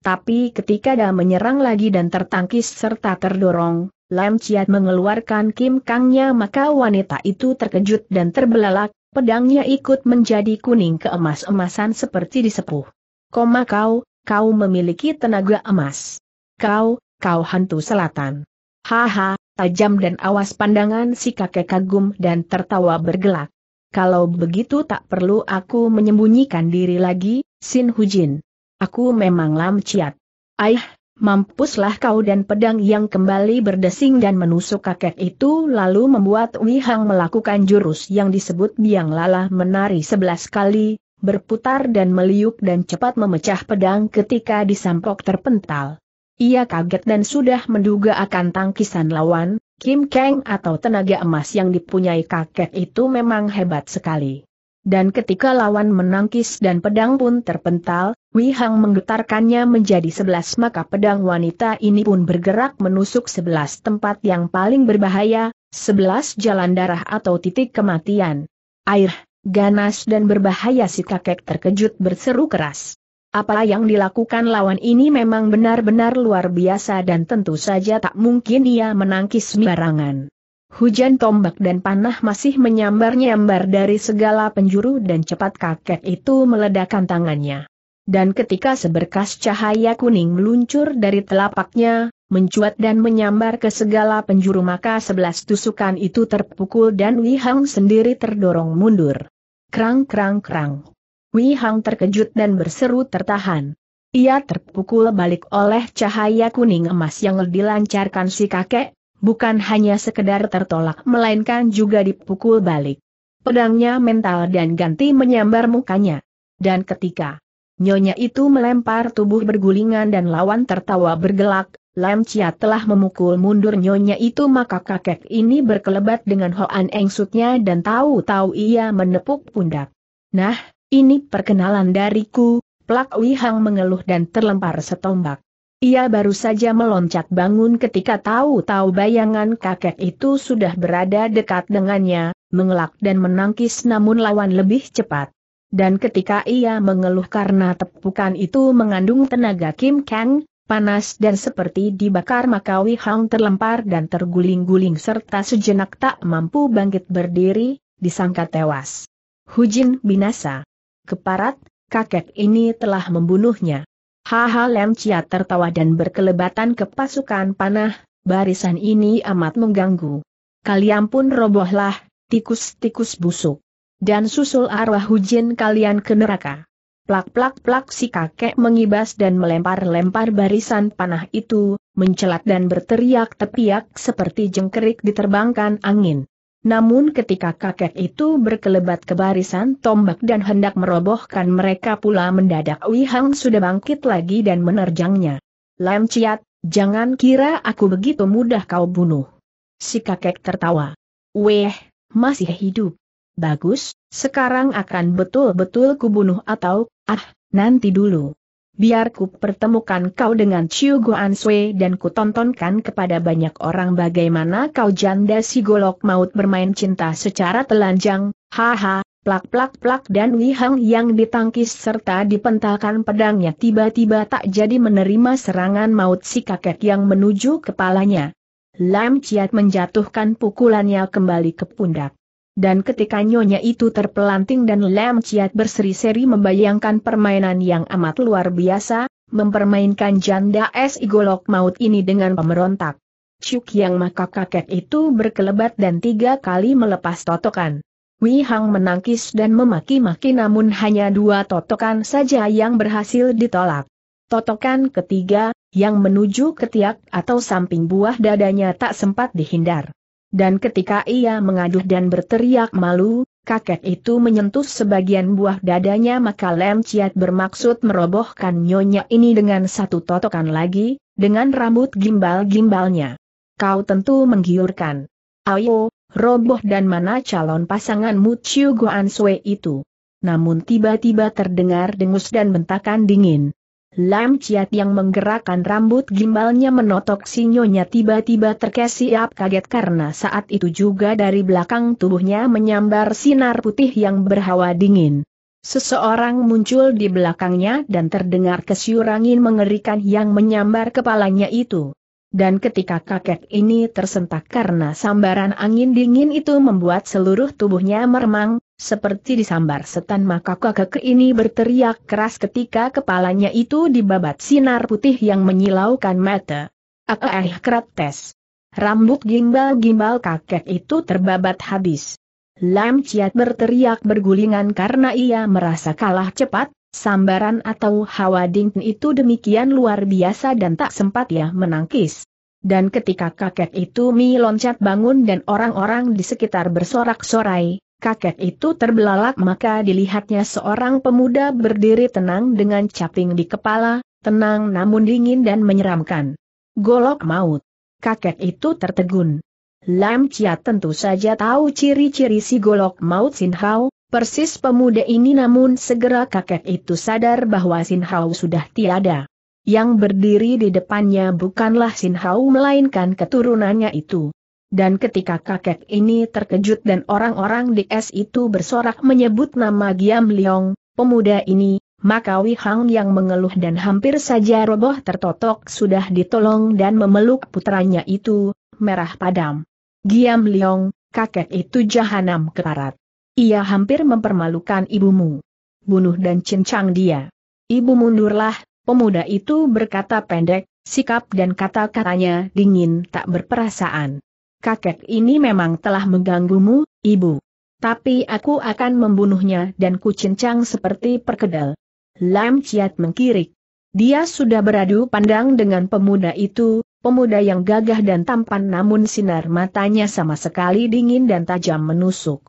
Tapi ketika dia menyerang lagi dan tertangkis serta terdorong, Lam Chiat mengeluarkan Kim Kangnya maka wanita itu terkejut dan terbelalak, pedangnya ikut menjadi kuning keemas-emasan seperti disepuh. Koma kau, kau memiliki tenaga emas. Kau, kau hantu selatan. Haha, tajam dan awas pandangan si kakek kagum dan tertawa bergelak. Kalau begitu tak perlu aku menyembunyikan diri lagi, Sin Hujin. Aku memang lam ciat. Aih, mampuslah kau dan pedang yang kembali berdesing dan menusuk kakek itu lalu membuat Wihang melakukan jurus yang disebut biang lala menari sebelas kali, berputar dan meliuk dan cepat memecah pedang ketika disampok terpental. Ia kaget dan sudah menduga akan tangkisan lawan, Kim Kang atau tenaga emas yang dipunyai kakek itu memang hebat sekali. Dan ketika lawan menangkis dan pedang pun terpental, Wi Hang menggetarkannya menjadi sebelas maka pedang wanita ini pun bergerak menusuk sebelas tempat yang paling berbahaya, sebelas jalan darah atau titik kematian. Air, ganas dan berbahaya si kakek terkejut berseru keras. Apa yang dilakukan lawan ini memang benar-benar luar biasa dan tentu saja tak mungkin ia menangkis sembarangan. Hujan tombak dan panah masih menyambar-nyambar dari segala penjuru dan cepat kakek itu meledakkan tangannya. Dan ketika seberkas cahaya kuning meluncur dari telapaknya, mencuat dan menyambar ke segala penjuru maka sebelas tusukan itu terpukul dan Hang sendiri terdorong mundur. Krang krang krang. Hang terkejut dan berseru tertahan. Ia terpukul balik oleh cahaya kuning emas yang dilancarkan si kakek, bukan hanya sekedar tertolak melainkan juga dipukul balik. Pedangnya mental dan ganti menyambar mukanya. Dan ketika nyonya itu melempar tubuh bergulingan dan lawan tertawa bergelak, Lam Chia telah memukul mundur nyonya itu maka kakek ini berkelebat dengan Hoan Engsutnya dan tahu-tahu ia menepuk pundak. Nah, ini perkenalan dariku, Plak Wihang mengeluh dan terlempar setombak. Ia baru saja meloncat bangun ketika tahu-tahu bayangan kakek itu sudah berada dekat dengannya, mengelak dan menangkis namun lawan lebih cepat. Dan ketika ia mengeluh karena tepukan itu mengandung tenaga Kim Kang, panas dan seperti dibakar maka Wei Hang terlempar dan terguling-guling serta sejenak tak mampu bangkit berdiri, disangka tewas. Hujin binasa. Keparat, kakek ini telah membunuhnya. Haha Lem Chia tertawa dan berkelebatan ke pasukan panah, barisan ini amat mengganggu. Kalian pun robohlah, tikus-tikus busuk. Dan susul arwah hujin kalian ke neraka. Plak-plak-plak si kakek mengibas dan melempar-lempar barisan panah itu, mencelat dan berteriak tepiak seperti jengkerik diterbangkan angin. Namun ketika kakek itu berkelebat ke barisan tombak dan hendak merobohkan mereka pula mendadak Wei Hang sudah bangkit lagi dan menerjangnya. Lam Ciat, jangan kira aku begitu mudah kau bunuh. Si kakek tertawa. Weh, masih hidup. Bagus, sekarang akan betul-betul kubunuh atau, ah, nanti dulu biar ku pertemukan kau dengan Chiu Guan Sui dan kutontonkan kepada banyak orang bagaimana kau janda si golok maut bermain cinta secara telanjang, haha, plak-plak-plak dan Wihang yang ditangkis serta dipentalkan pedangnya tiba-tiba tak jadi menerima serangan maut si kakek yang menuju kepalanya. Lam Chiat menjatuhkan pukulannya kembali ke pundak dan ketika nyonya itu terpelanting dan Lam Chiat berseri-seri membayangkan permainan yang amat luar biasa, mempermainkan janda es igolok maut ini dengan pemberontak. Cuk yang maka kakek itu berkelebat dan tiga kali melepas totokan. Wei Hang menangkis dan memaki-maki namun hanya dua totokan saja yang berhasil ditolak. Totokan ketiga, yang menuju ketiak atau samping buah dadanya tak sempat dihindar dan ketika ia mengaduh dan berteriak malu, kakek itu menyentuh sebagian buah dadanya maka Lem Ciat bermaksud merobohkan nyonya ini dengan satu totokan lagi, dengan rambut gimbal-gimbalnya. Kau tentu menggiurkan. Ayo, roboh dan mana calon pasanganmu Chiu Guan Sui itu. Namun tiba-tiba terdengar dengus dan bentakan dingin. Lam Chiat yang menggerakkan rambut gimbalnya menotok sinyonya tiba-tiba terkesiap kaget karena saat itu juga dari belakang tubuhnya menyambar sinar putih yang berhawa dingin. Seseorang muncul di belakangnya dan terdengar kesyurangin mengerikan yang menyambar kepalanya itu. Dan ketika kakek ini tersentak karena sambaran angin dingin itu membuat seluruh tubuhnya meremang, seperti disambar setan maka kakek ini berteriak keras ketika kepalanya itu dibabat sinar putih yang menyilaukan mata. Akaeh ah, ah, krates. Rambut gimbal-gimbal kakek itu terbabat habis. Lam Ciat berteriak bergulingan karena ia merasa kalah cepat, sambaran atau hawa dingin itu demikian luar biasa dan tak sempat ya menangkis. Dan ketika kakek itu mi loncat bangun dan orang-orang di sekitar bersorak-sorai, Kakek itu terbelalak maka dilihatnya seorang pemuda berdiri tenang dengan caping di kepala, tenang namun dingin dan menyeramkan. Golok maut. Kakek itu tertegun. Lam Chia tentu saja tahu ciri-ciri si golok maut Sin Hao, persis pemuda ini namun segera kakek itu sadar bahwa Sin Hao sudah tiada. Yang berdiri di depannya bukanlah Sin Hao melainkan keturunannya itu. Dan ketika kakek ini terkejut dan orang-orang di es itu bersorak menyebut nama Giam Leong, pemuda ini, maka Hang yang mengeluh dan hampir saja roboh tertotok sudah ditolong dan memeluk putranya itu, merah padam. Giam Leong, kakek itu jahanam keparat. Ia hampir mempermalukan ibumu. Bunuh dan cincang dia. Ibu mundurlah, pemuda itu berkata pendek, sikap dan kata-katanya dingin tak berperasaan kakek ini memang telah mengganggumu, ibu. Tapi aku akan membunuhnya dan kucincang seperti perkedel. Lam Ciat mengkirik. Dia sudah beradu pandang dengan pemuda itu, pemuda yang gagah dan tampan namun sinar matanya sama sekali dingin dan tajam menusuk.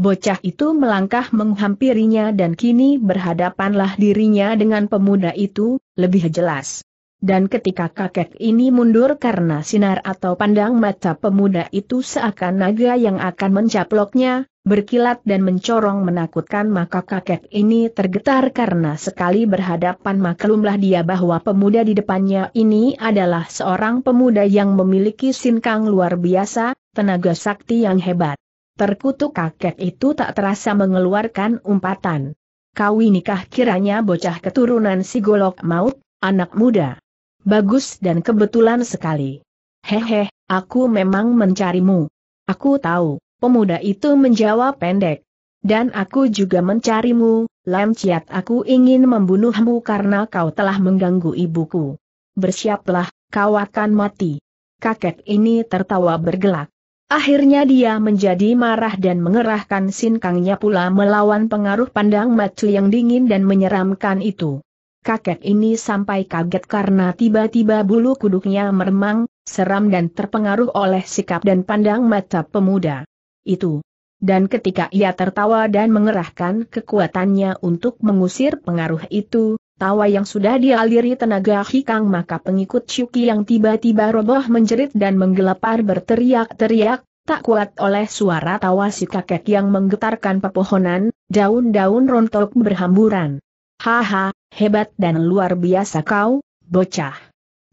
Bocah itu melangkah menghampirinya dan kini berhadapanlah dirinya dengan pemuda itu, lebih jelas. Dan ketika kakek ini mundur karena sinar atau pandang mata pemuda itu seakan naga yang akan mencaploknya, berkilat dan mencorong menakutkan maka kakek ini tergetar karena sekali berhadapan maklumlah dia bahwa pemuda di depannya ini adalah seorang pemuda yang memiliki sinkang luar biasa, tenaga sakti yang hebat. Terkutuk kakek itu tak terasa mengeluarkan umpatan. Kau nikah kiranya bocah keturunan si golok maut, anak muda. Bagus dan kebetulan sekali. Hehe, aku memang mencarimu. Aku tahu, pemuda itu menjawab pendek. Dan aku juga mencarimu, Lam Ciat aku ingin membunuhmu karena kau telah mengganggu ibuku. Bersiaplah, kau akan mati. Kakek ini tertawa bergelak. Akhirnya dia menjadi marah dan mengerahkan sinkangnya pula melawan pengaruh pandang matu yang dingin dan menyeramkan itu kakek ini sampai kaget karena tiba-tiba bulu kuduknya meremang, seram dan terpengaruh oleh sikap dan pandang mata pemuda. Itu. Dan ketika ia tertawa dan mengerahkan kekuatannya untuk mengusir pengaruh itu, tawa yang sudah dialiri tenaga hikang maka pengikut Syuki yang tiba-tiba roboh menjerit dan menggelepar berteriak-teriak, tak kuat oleh suara tawa si kakek yang menggetarkan pepohonan, daun-daun rontok berhamburan. Haha, hebat dan luar biasa kau, bocah.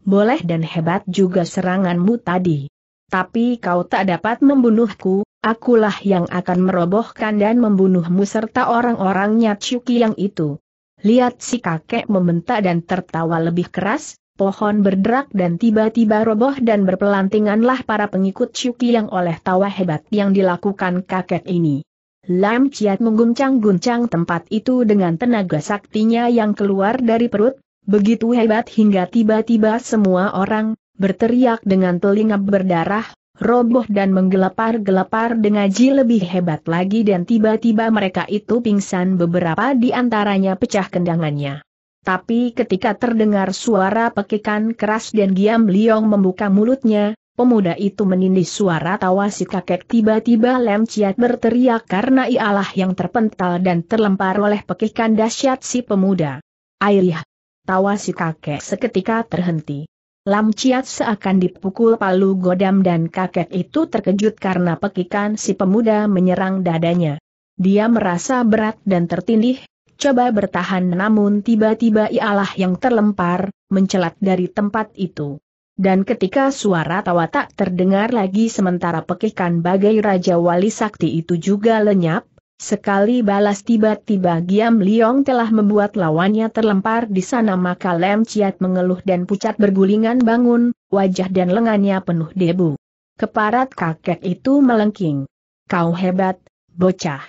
Boleh dan hebat juga seranganmu tadi. Tapi kau tak dapat membunuhku, akulah yang akan merobohkan dan membunuhmu serta orang-orangnya Chuki yang itu. Lihat si kakek membentak dan tertawa lebih keras, pohon berderak dan tiba-tiba roboh dan berpelantinganlah para pengikut Chuki yang oleh tawa hebat yang dilakukan kakek ini. Lam Chiat mengguncang-guncang tempat itu dengan tenaga saktinya yang keluar dari perut, begitu hebat hingga tiba-tiba semua orang, berteriak dengan telinga berdarah, roboh dan menggelepar-gelepar dengan ji lebih hebat lagi dan tiba-tiba mereka itu pingsan beberapa di antaranya pecah kendangannya. Tapi ketika terdengar suara pekikan keras dan Giam Liong membuka mulutnya, Pemuda itu menindih suara tawa si kakek tiba-tiba Lem Ciat berteriak karena ialah yang terpental dan terlempar oleh pekikan dahsyat si pemuda. Airih! Tawa si kakek seketika terhenti. Lam Ciat seakan dipukul palu godam dan kakek itu terkejut karena pekikan si pemuda menyerang dadanya. Dia merasa berat dan tertindih, coba bertahan namun tiba-tiba ialah yang terlempar, mencelat dari tempat itu. Dan ketika suara tawa tak terdengar lagi sementara pekikan bagai Raja Wali Sakti itu juga lenyap, sekali balas tiba-tiba Giam Liong telah membuat lawannya terlempar di sana maka Lem Ciat mengeluh dan pucat bergulingan bangun, wajah dan lengannya penuh debu. Keparat kakek itu melengking. Kau hebat, bocah.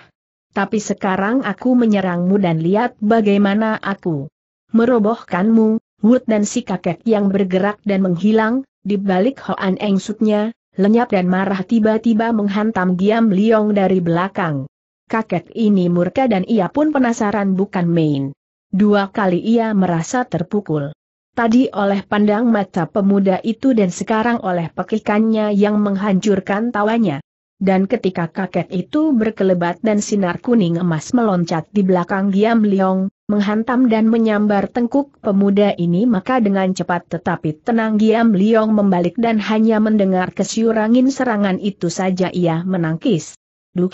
Tapi sekarang aku menyerangmu dan lihat bagaimana aku merobohkanmu, Wood dan si kakek yang bergerak dan menghilang, di balik Hoan Eng sutnya, lenyap dan marah tiba-tiba menghantam Giam Liong dari belakang. Kakek ini murka dan ia pun penasaran bukan main. Dua kali ia merasa terpukul. Tadi oleh pandang mata pemuda itu dan sekarang oleh pekikannya yang menghancurkan tawanya dan ketika kakek itu berkelebat dan sinar kuning emas meloncat di belakang Giam Leong, menghantam dan menyambar tengkuk pemuda ini maka dengan cepat tetapi tenang Giam Leong membalik dan hanya mendengar kesyurangin serangan itu saja ia menangkis. Duk!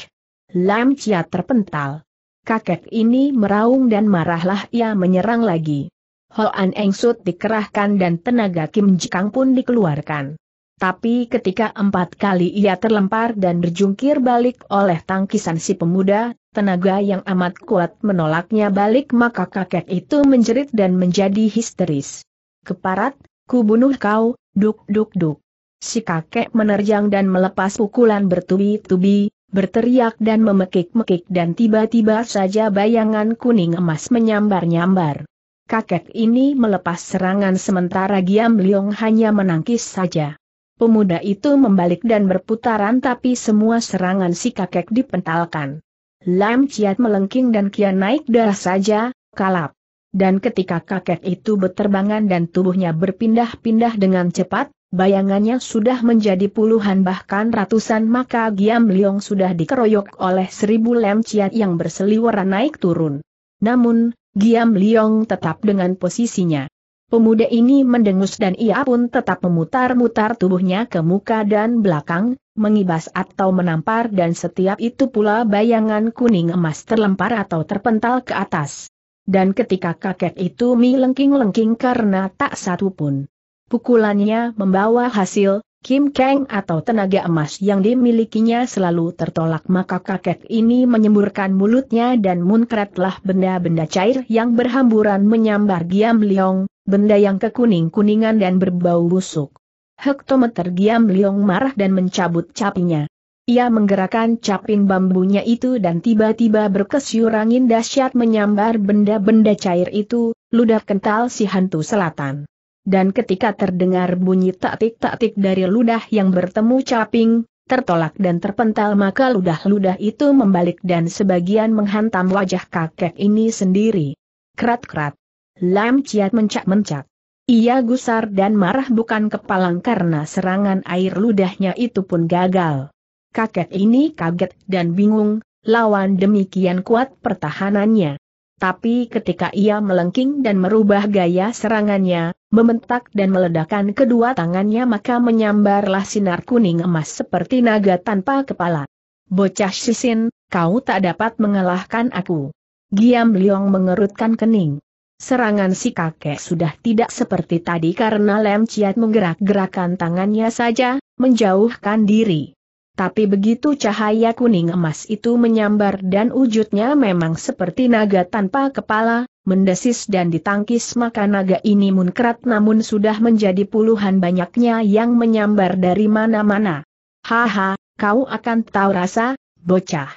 Lam Chia terpental. Kakek ini meraung dan marahlah ia menyerang lagi. Hoan Eng Sut dikerahkan dan tenaga Kim Jikang pun dikeluarkan. Tapi ketika empat kali ia terlempar dan berjungkir balik oleh tangkisan si pemuda, tenaga yang amat kuat menolaknya balik maka kakek itu menjerit dan menjadi histeris. Keparat, ku bunuh kau, duk duk duk. Si kakek menerjang dan melepas pukulan bertubi-tubi, berteriak dan memekik-mekik dan tiba-tiba saja bayangan kuning emas menyambar-nyambar. Kakek ini melepas serangan sementara Giam Liong hanya menangkis saja. Pemuda itu membalik dan berputaran tapi semua serangan si kakek dipentalkan. Lam Ciat melengking dan kian naik darah saja, kalap. Dan ketika kakek itu berterbangan dan tubuhnya berpindah-pindah dengan cepat, bayangannya sudah menjadi puluhan bahkan ratusan maka Giam Liong sudah dikeroyok oleh seribu Lam Ciat yang berseliweran naik turun. Namun, Giam Liong tetap dengan posisinya. Pemuda ini mendengus dan ia pun tetap memutar-mutar tubuhnya ke muka dan belakang, mengibas atau menampar dan setiap itu pula bayangan kuning emas terlempar atau terpental ke atas. Dan ketika kakek itu melengking-lengking karena tak satu pun pukulannya membawa hasil, Kim Kang atau tenaga emas yang dimilikinya selalu tertolak maka kakek ini menyemburkan mulutnya dan munkratlah benda-benda cair yang berhamburan menyambar Giam Leong, benda yang kekuning-kuningan dan berbau busuk. Hektometer Giam Leong marah dan mencabut capinya. Ia menggerakkan caping bambunya itu dan tiba-tiba berkesyur angin dahsyat menyambar benda-benda cair itu, ludah kental si hantu selatan dan ketika terdengar bunyi taktik-taktik dari ludah yang bertemu caping, tertolak dan terpental maka ludah-ludah itu membalik dan sebagian menghantam wajah kakek ini sendiri. Krat-krat, Lam Ciat mencak-mencak. Ia gusar dan marah bukan kepalang karena serangan air ludahnya itu pun gagal. Kakek ini kaget dan bingung, lawan demikian kuat pertahanannya. Tapi ketika ia melengking dan merubah gaya serangannya, membentak dan meledakkan kedua tangannya maka menyambarlah sinar kuning emas seperti naga tanpa kepala. Bocah sisin, kau tak dapat mengalahkan aku. Giam Liong mengerutkan kening. Serangan si kakek sudah tidak seperti tadi karena Lem Ciat menggerak-gerakan tangannya saja, menjauhkan diri. Tapi begitu cahaya kuning emas itu menyambar dan wujudnya memang seperti naga tanpa kepala, mendesis dan ditangkis maka naga ini munkrat namun sudah menjadi puluhan banyaknya yang menyambar dari mana-mana. Haha, kau akan tahu rasa, bocah.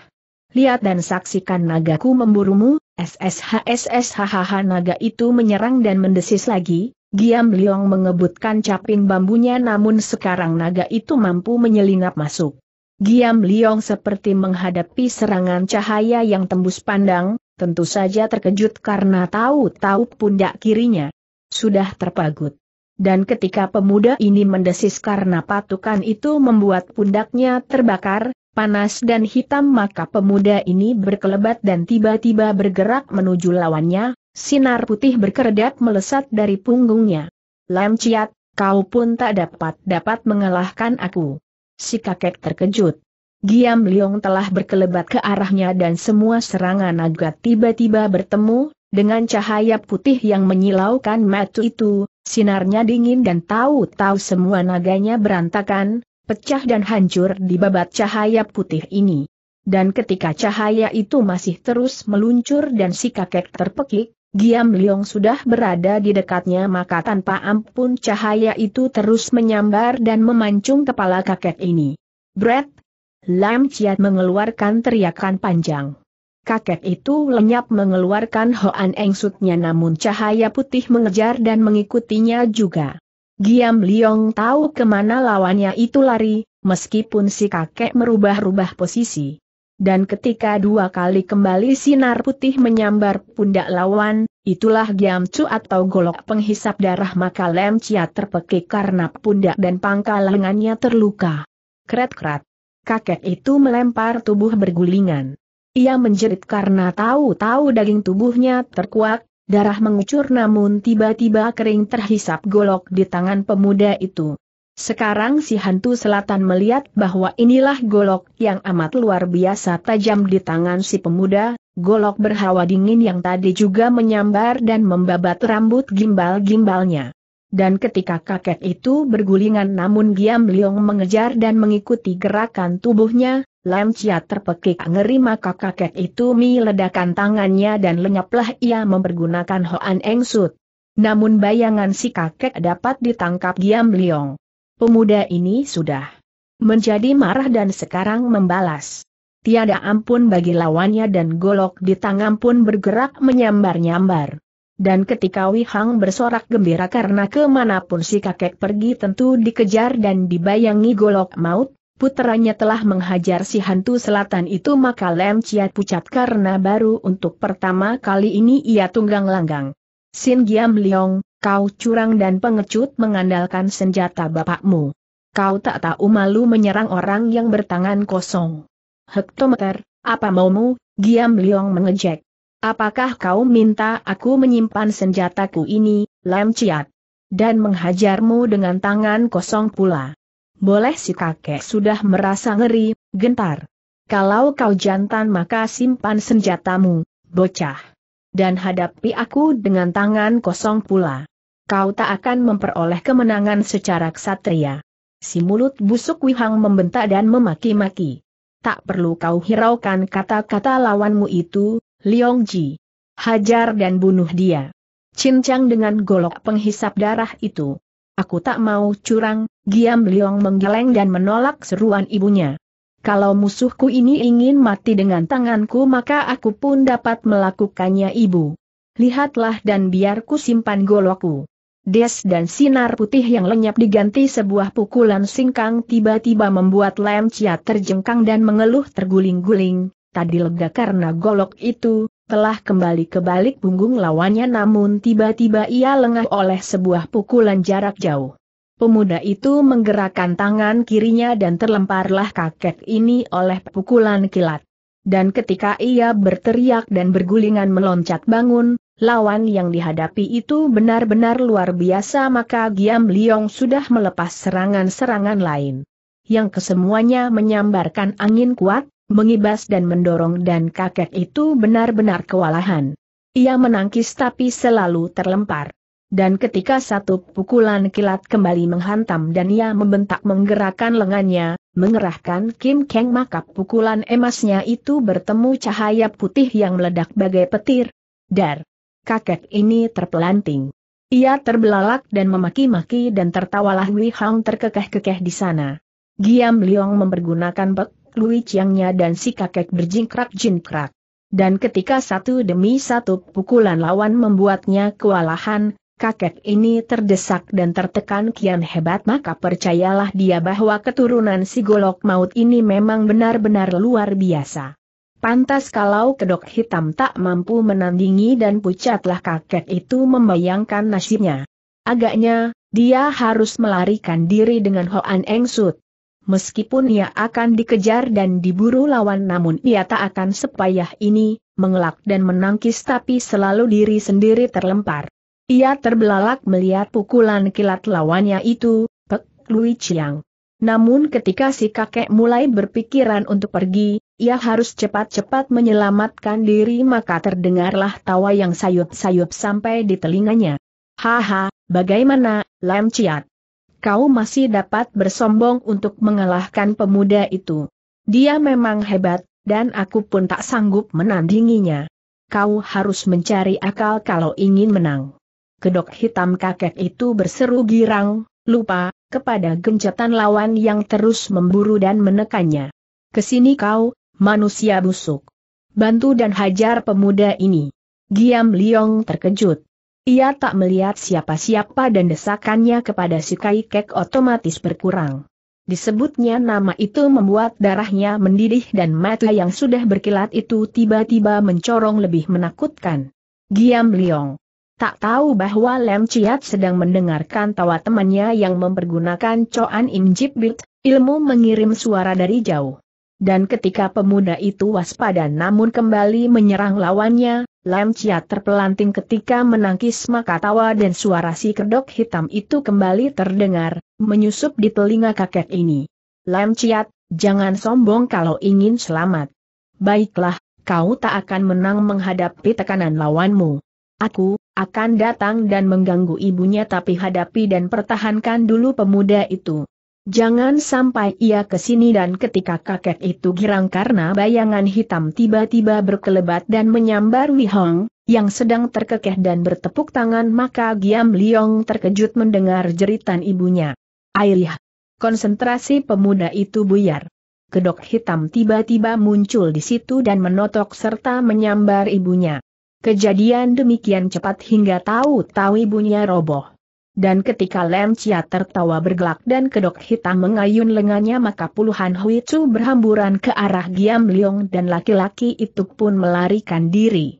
Lihat dan saksikan nagaku memburumu, SSHSSHHH naga itu menyerang dan mendesis lagi, Giam Liong mengebutkan caping bambunya namun sekarang naga itu mampu menyelinap masuk. Giam Liong seperti menghadapi serangan cahaya yang tembus pandang, tentu saja terkejut karena tahu-tahu pundak kirinya sudah terpagut. Dan ketika pemuda ini mendesis karena patukan itu membuat pundaknya terbakar, panas dan hitam maka pemuda ini berkelebat dan tiba-tiba bergerak menuju lawannya, sinar putih berkeredap melesat dari punggungnya. Lam Ciat, kau pun tak dapat dapat mengalahkan aku. Si kakek terkejut. Giam Liong telah berkelebat ke arahnya dan semua serangan naga tiba-tiba bertemu, dengan cahaya putih yang menyilaukan matu itu, sinarnya dingin dan tahu-tahu semua naganya berantakan, pecah dan hancur di babat cahaya putih ini. Dan ketika cahaya itu masih terus meluncur dan si kakek terpekik, Giam Liong sudah berada di dekatnya maka tanpa ampun cahaya itu terus menyambar dan memancung kepala kakek ini. Brett, Lam Chiat mengeluarkan teriakan panjang. Kakek itu lenyap mengeluarkan hoan engsutnya namun cahaya putih mengejar dan mengikutinya juga. Giam Liong tahu kemana lawannya itu lari, meskipun si kakek merubah-rubah posisi. Dan ketika dua kali kembali sinar putih menyambar pundak lawan, itulah Giam Chu atau golok penghisap darah maka Lem Chia terpekik karena pundak dan pangkal lengannya terluka. Kret-kret kakek itu melempar tubuh bergulingan. Ia menjerit karena tahu-tahu daging tubuhnya terkuak, darah mengucur namun tiba-tiba kering terhisap golok di tangan pemuda itu. Sekarang si hantu selatan melihat bahwa inilah golok yang amat luar biasa tajam di tangan si pemuda, golok berhawa dingin yang tadi juga menyambar dan membabat rambut gimbal-gimbalnya. Dan ketika kakek itu bergulingan namun Giam Liong mengejar dan mengikuti gerakan tubuhnya, Lam Chia terpekik ngeri maka kakek itu meledakan tangannya dan lenyaplah ia mempergunakan Hoan Eng Sut. Namun bayangan si kakek dapat ditangkap Giam Liong. Pemuda ini sudah menjadi marah dan sekarang membalas. Tiada ampun bagi lawannya dan golok di tangan pun bergerak menyambar-nyambar. Dan ketika Wihang bersorak gembira karena kemanapun si kakek pergi tentu dikejar dan dibayangi golok maut, puteranya telah menghajar si hantu selatan itu maka Lem Ciat pucat karena baru untuk pertama kali ini ia tunggang langgang. Sin Giam Liong, kau curang dan pengecut mengandalkan senjata bapakmu. Kau tak tahu malu menyerang orang yang bertangan kosong. Hektometer, apa maumu, Giam Liong mengejek. Apakah kau minta aku menyimpan senjataku ini, Lam Ciat? Dan menghajarmu dengan tangan kosong pula. Boleh si kakek sudah merasa ngeri, gentar. Kalau kau jantan maka simpan senjatamu, bocah. Dan hadapi aku dengan tangan kosong pula. Kau tak akan memperoleh kemenangan secara ksatria. Si mulut busuk Wihang membentak dan memaki-maki. Tak perlu kau hiraukan kata-kata lawanmu itu, Liong Ji. Hajar dan bunuh dia. Cincang dengan golok penghisap darah itu. Aku tak mau curang, Giam Liong menggeleng dan menolak seruan ibunya. Kalau musuhku ini ingin mati dengan tanganku maka aku pun dapat melakukannya ibu. Lihatlah dan biarku simpan golokku. Des dan sinar putih yang lenyap diganti sebuah pukulan singkang tiba-tiba membuat Lem Chia terjengkang dan mengeluh terguling-guling, tadi lega karena golok itu, telah kembali ke balik punggung lawannya namun tiba-tiba ia lengah oleh sebuah pukulan jarak jauh. Pemuda itu menggerakkan tangan kirinya dan terlemparlah kakek ini oleh pukulan kilat. Dan ketika ia berteriak dan bergulingan meloncat bangun, lawan yang dihadapi itu benar-benar luar biasa maka Giam Liong sudah melepas serangan-serangan lain. Yang kesemuanya menyambarkan angin kuat, mengibas dan mendorong dan kakek itu benar-benar kewalahan. Ia menangkis tapi selalu terlempar. Dan ketika satu pukulan kilat kembali menghantam dan ia membentak menggerakkan lengannya, mengerahkan Kim Kang maka pukulan emasnya itu bertemu cahaya putih yang meledak bagai petir. Dar! Kakek ini terpelanting. Ia terbelalak dan memaki-maki dan tertawalah Wei Hang terkekeh-kekeh di sana. Giam Liong mempergunakan bek. Lui Chiangnya dan si kakek berjingkrak-jingkrak. Dan ketika satu demi satu pukulan lawan membuatnya kewalahan, kakek ini terdesak dan tertekan kian hebat maka percayalah dia bahwa keturunan si golok maut ini memang benar-benar luar biasa. Pantas kalau kedok hitam tak mampu menandingi dan pucatlah kakek itu membayangkan nasibnya. Agaknya, dia harus melarikan diri dengan Hoan Eng Sut meskipun ia akan dikejar dan diburu lawan namun ia tak akan sepayah ini, mengelak dan menangkis tapi selalu diri sendiri terlempar. Ia terbelalak melihat pukulan kilat lawannya itu, Pek Lui Chiang. Namun ketika si kakek mulai berpikiran untuk pergi, ia harus cepat-cepat menyelamatkan diri maka terdengarlah tawa yang sayup-sayup sampai di telinganya. Haha, bagaimana, Lam Chiat? kau masih dapat bersombong untuk mengalahkan pemuda itu. Dia memang hebat, dan aku pun tak sanggup menandinginya. Kau harus mencari akal kalau ingin menang. Kedok hitam kakek itu berseru girang, lupa, kepada gencatan lawan yang terus memburu dan menekannya. Kesini kau, manusia busuk. Bantu dan hajar pemuda ini. Giam Liong terkejut. Ia tak melihat siapa-siapa dan desakannya kepada si Kaikek otomatis berkurang. Disebutnya nama itu membuat darahnya mendidih dan mata yang sudah berkilat itu tiba-tiba mencorong lebih menakutkan. Giam Liong. Tak tahu bahwa Lem Chiat sedang mendengarkan tawa temannya yang mempergunakan coan Im Jibit, ilmu mengirim suara dari jauh dan ketika pemuda itu waspada namun kembali menyerang lawannya, Lam Chia terpelanting ketika menangkis maka tawa dan suara si kedok hitam itu kembali terdengar, menyusup di telinga kakek ini. Lam Chia, jangan sombong kalau ingin selamat. Baiklah, kau tak akan menang menghadapi tekanan lawanmu. Aku, akan datang dan mengganggu ibunya tapi hadapi dan pertahankan dulu pemuda itu. Jangan sampai ia ke sini dan ketika kakek itu girang karena bayangan hitam tiba-tiba berkelebat dan menyambar Wihong, yang sedang terkekeh dan bertepuk tangan maka Giam Liong terkejut mendengar jeritan ibunya. Airih! Konsentrasi pemuda itu buyar. Kedok hitam tiba-tiba muncul di situ dan menotok serta menyambar ibunya. Kejadian demikian cepat hingga tahu-tahu ibunya roboh. Dan ketika Lem Chia tertawa bergelak dan kedok hitam mengayun lengannya maka puluhan Hui Chu berhamburan ke arah Giam Liong dan laki-laki itu pun melarikan diri.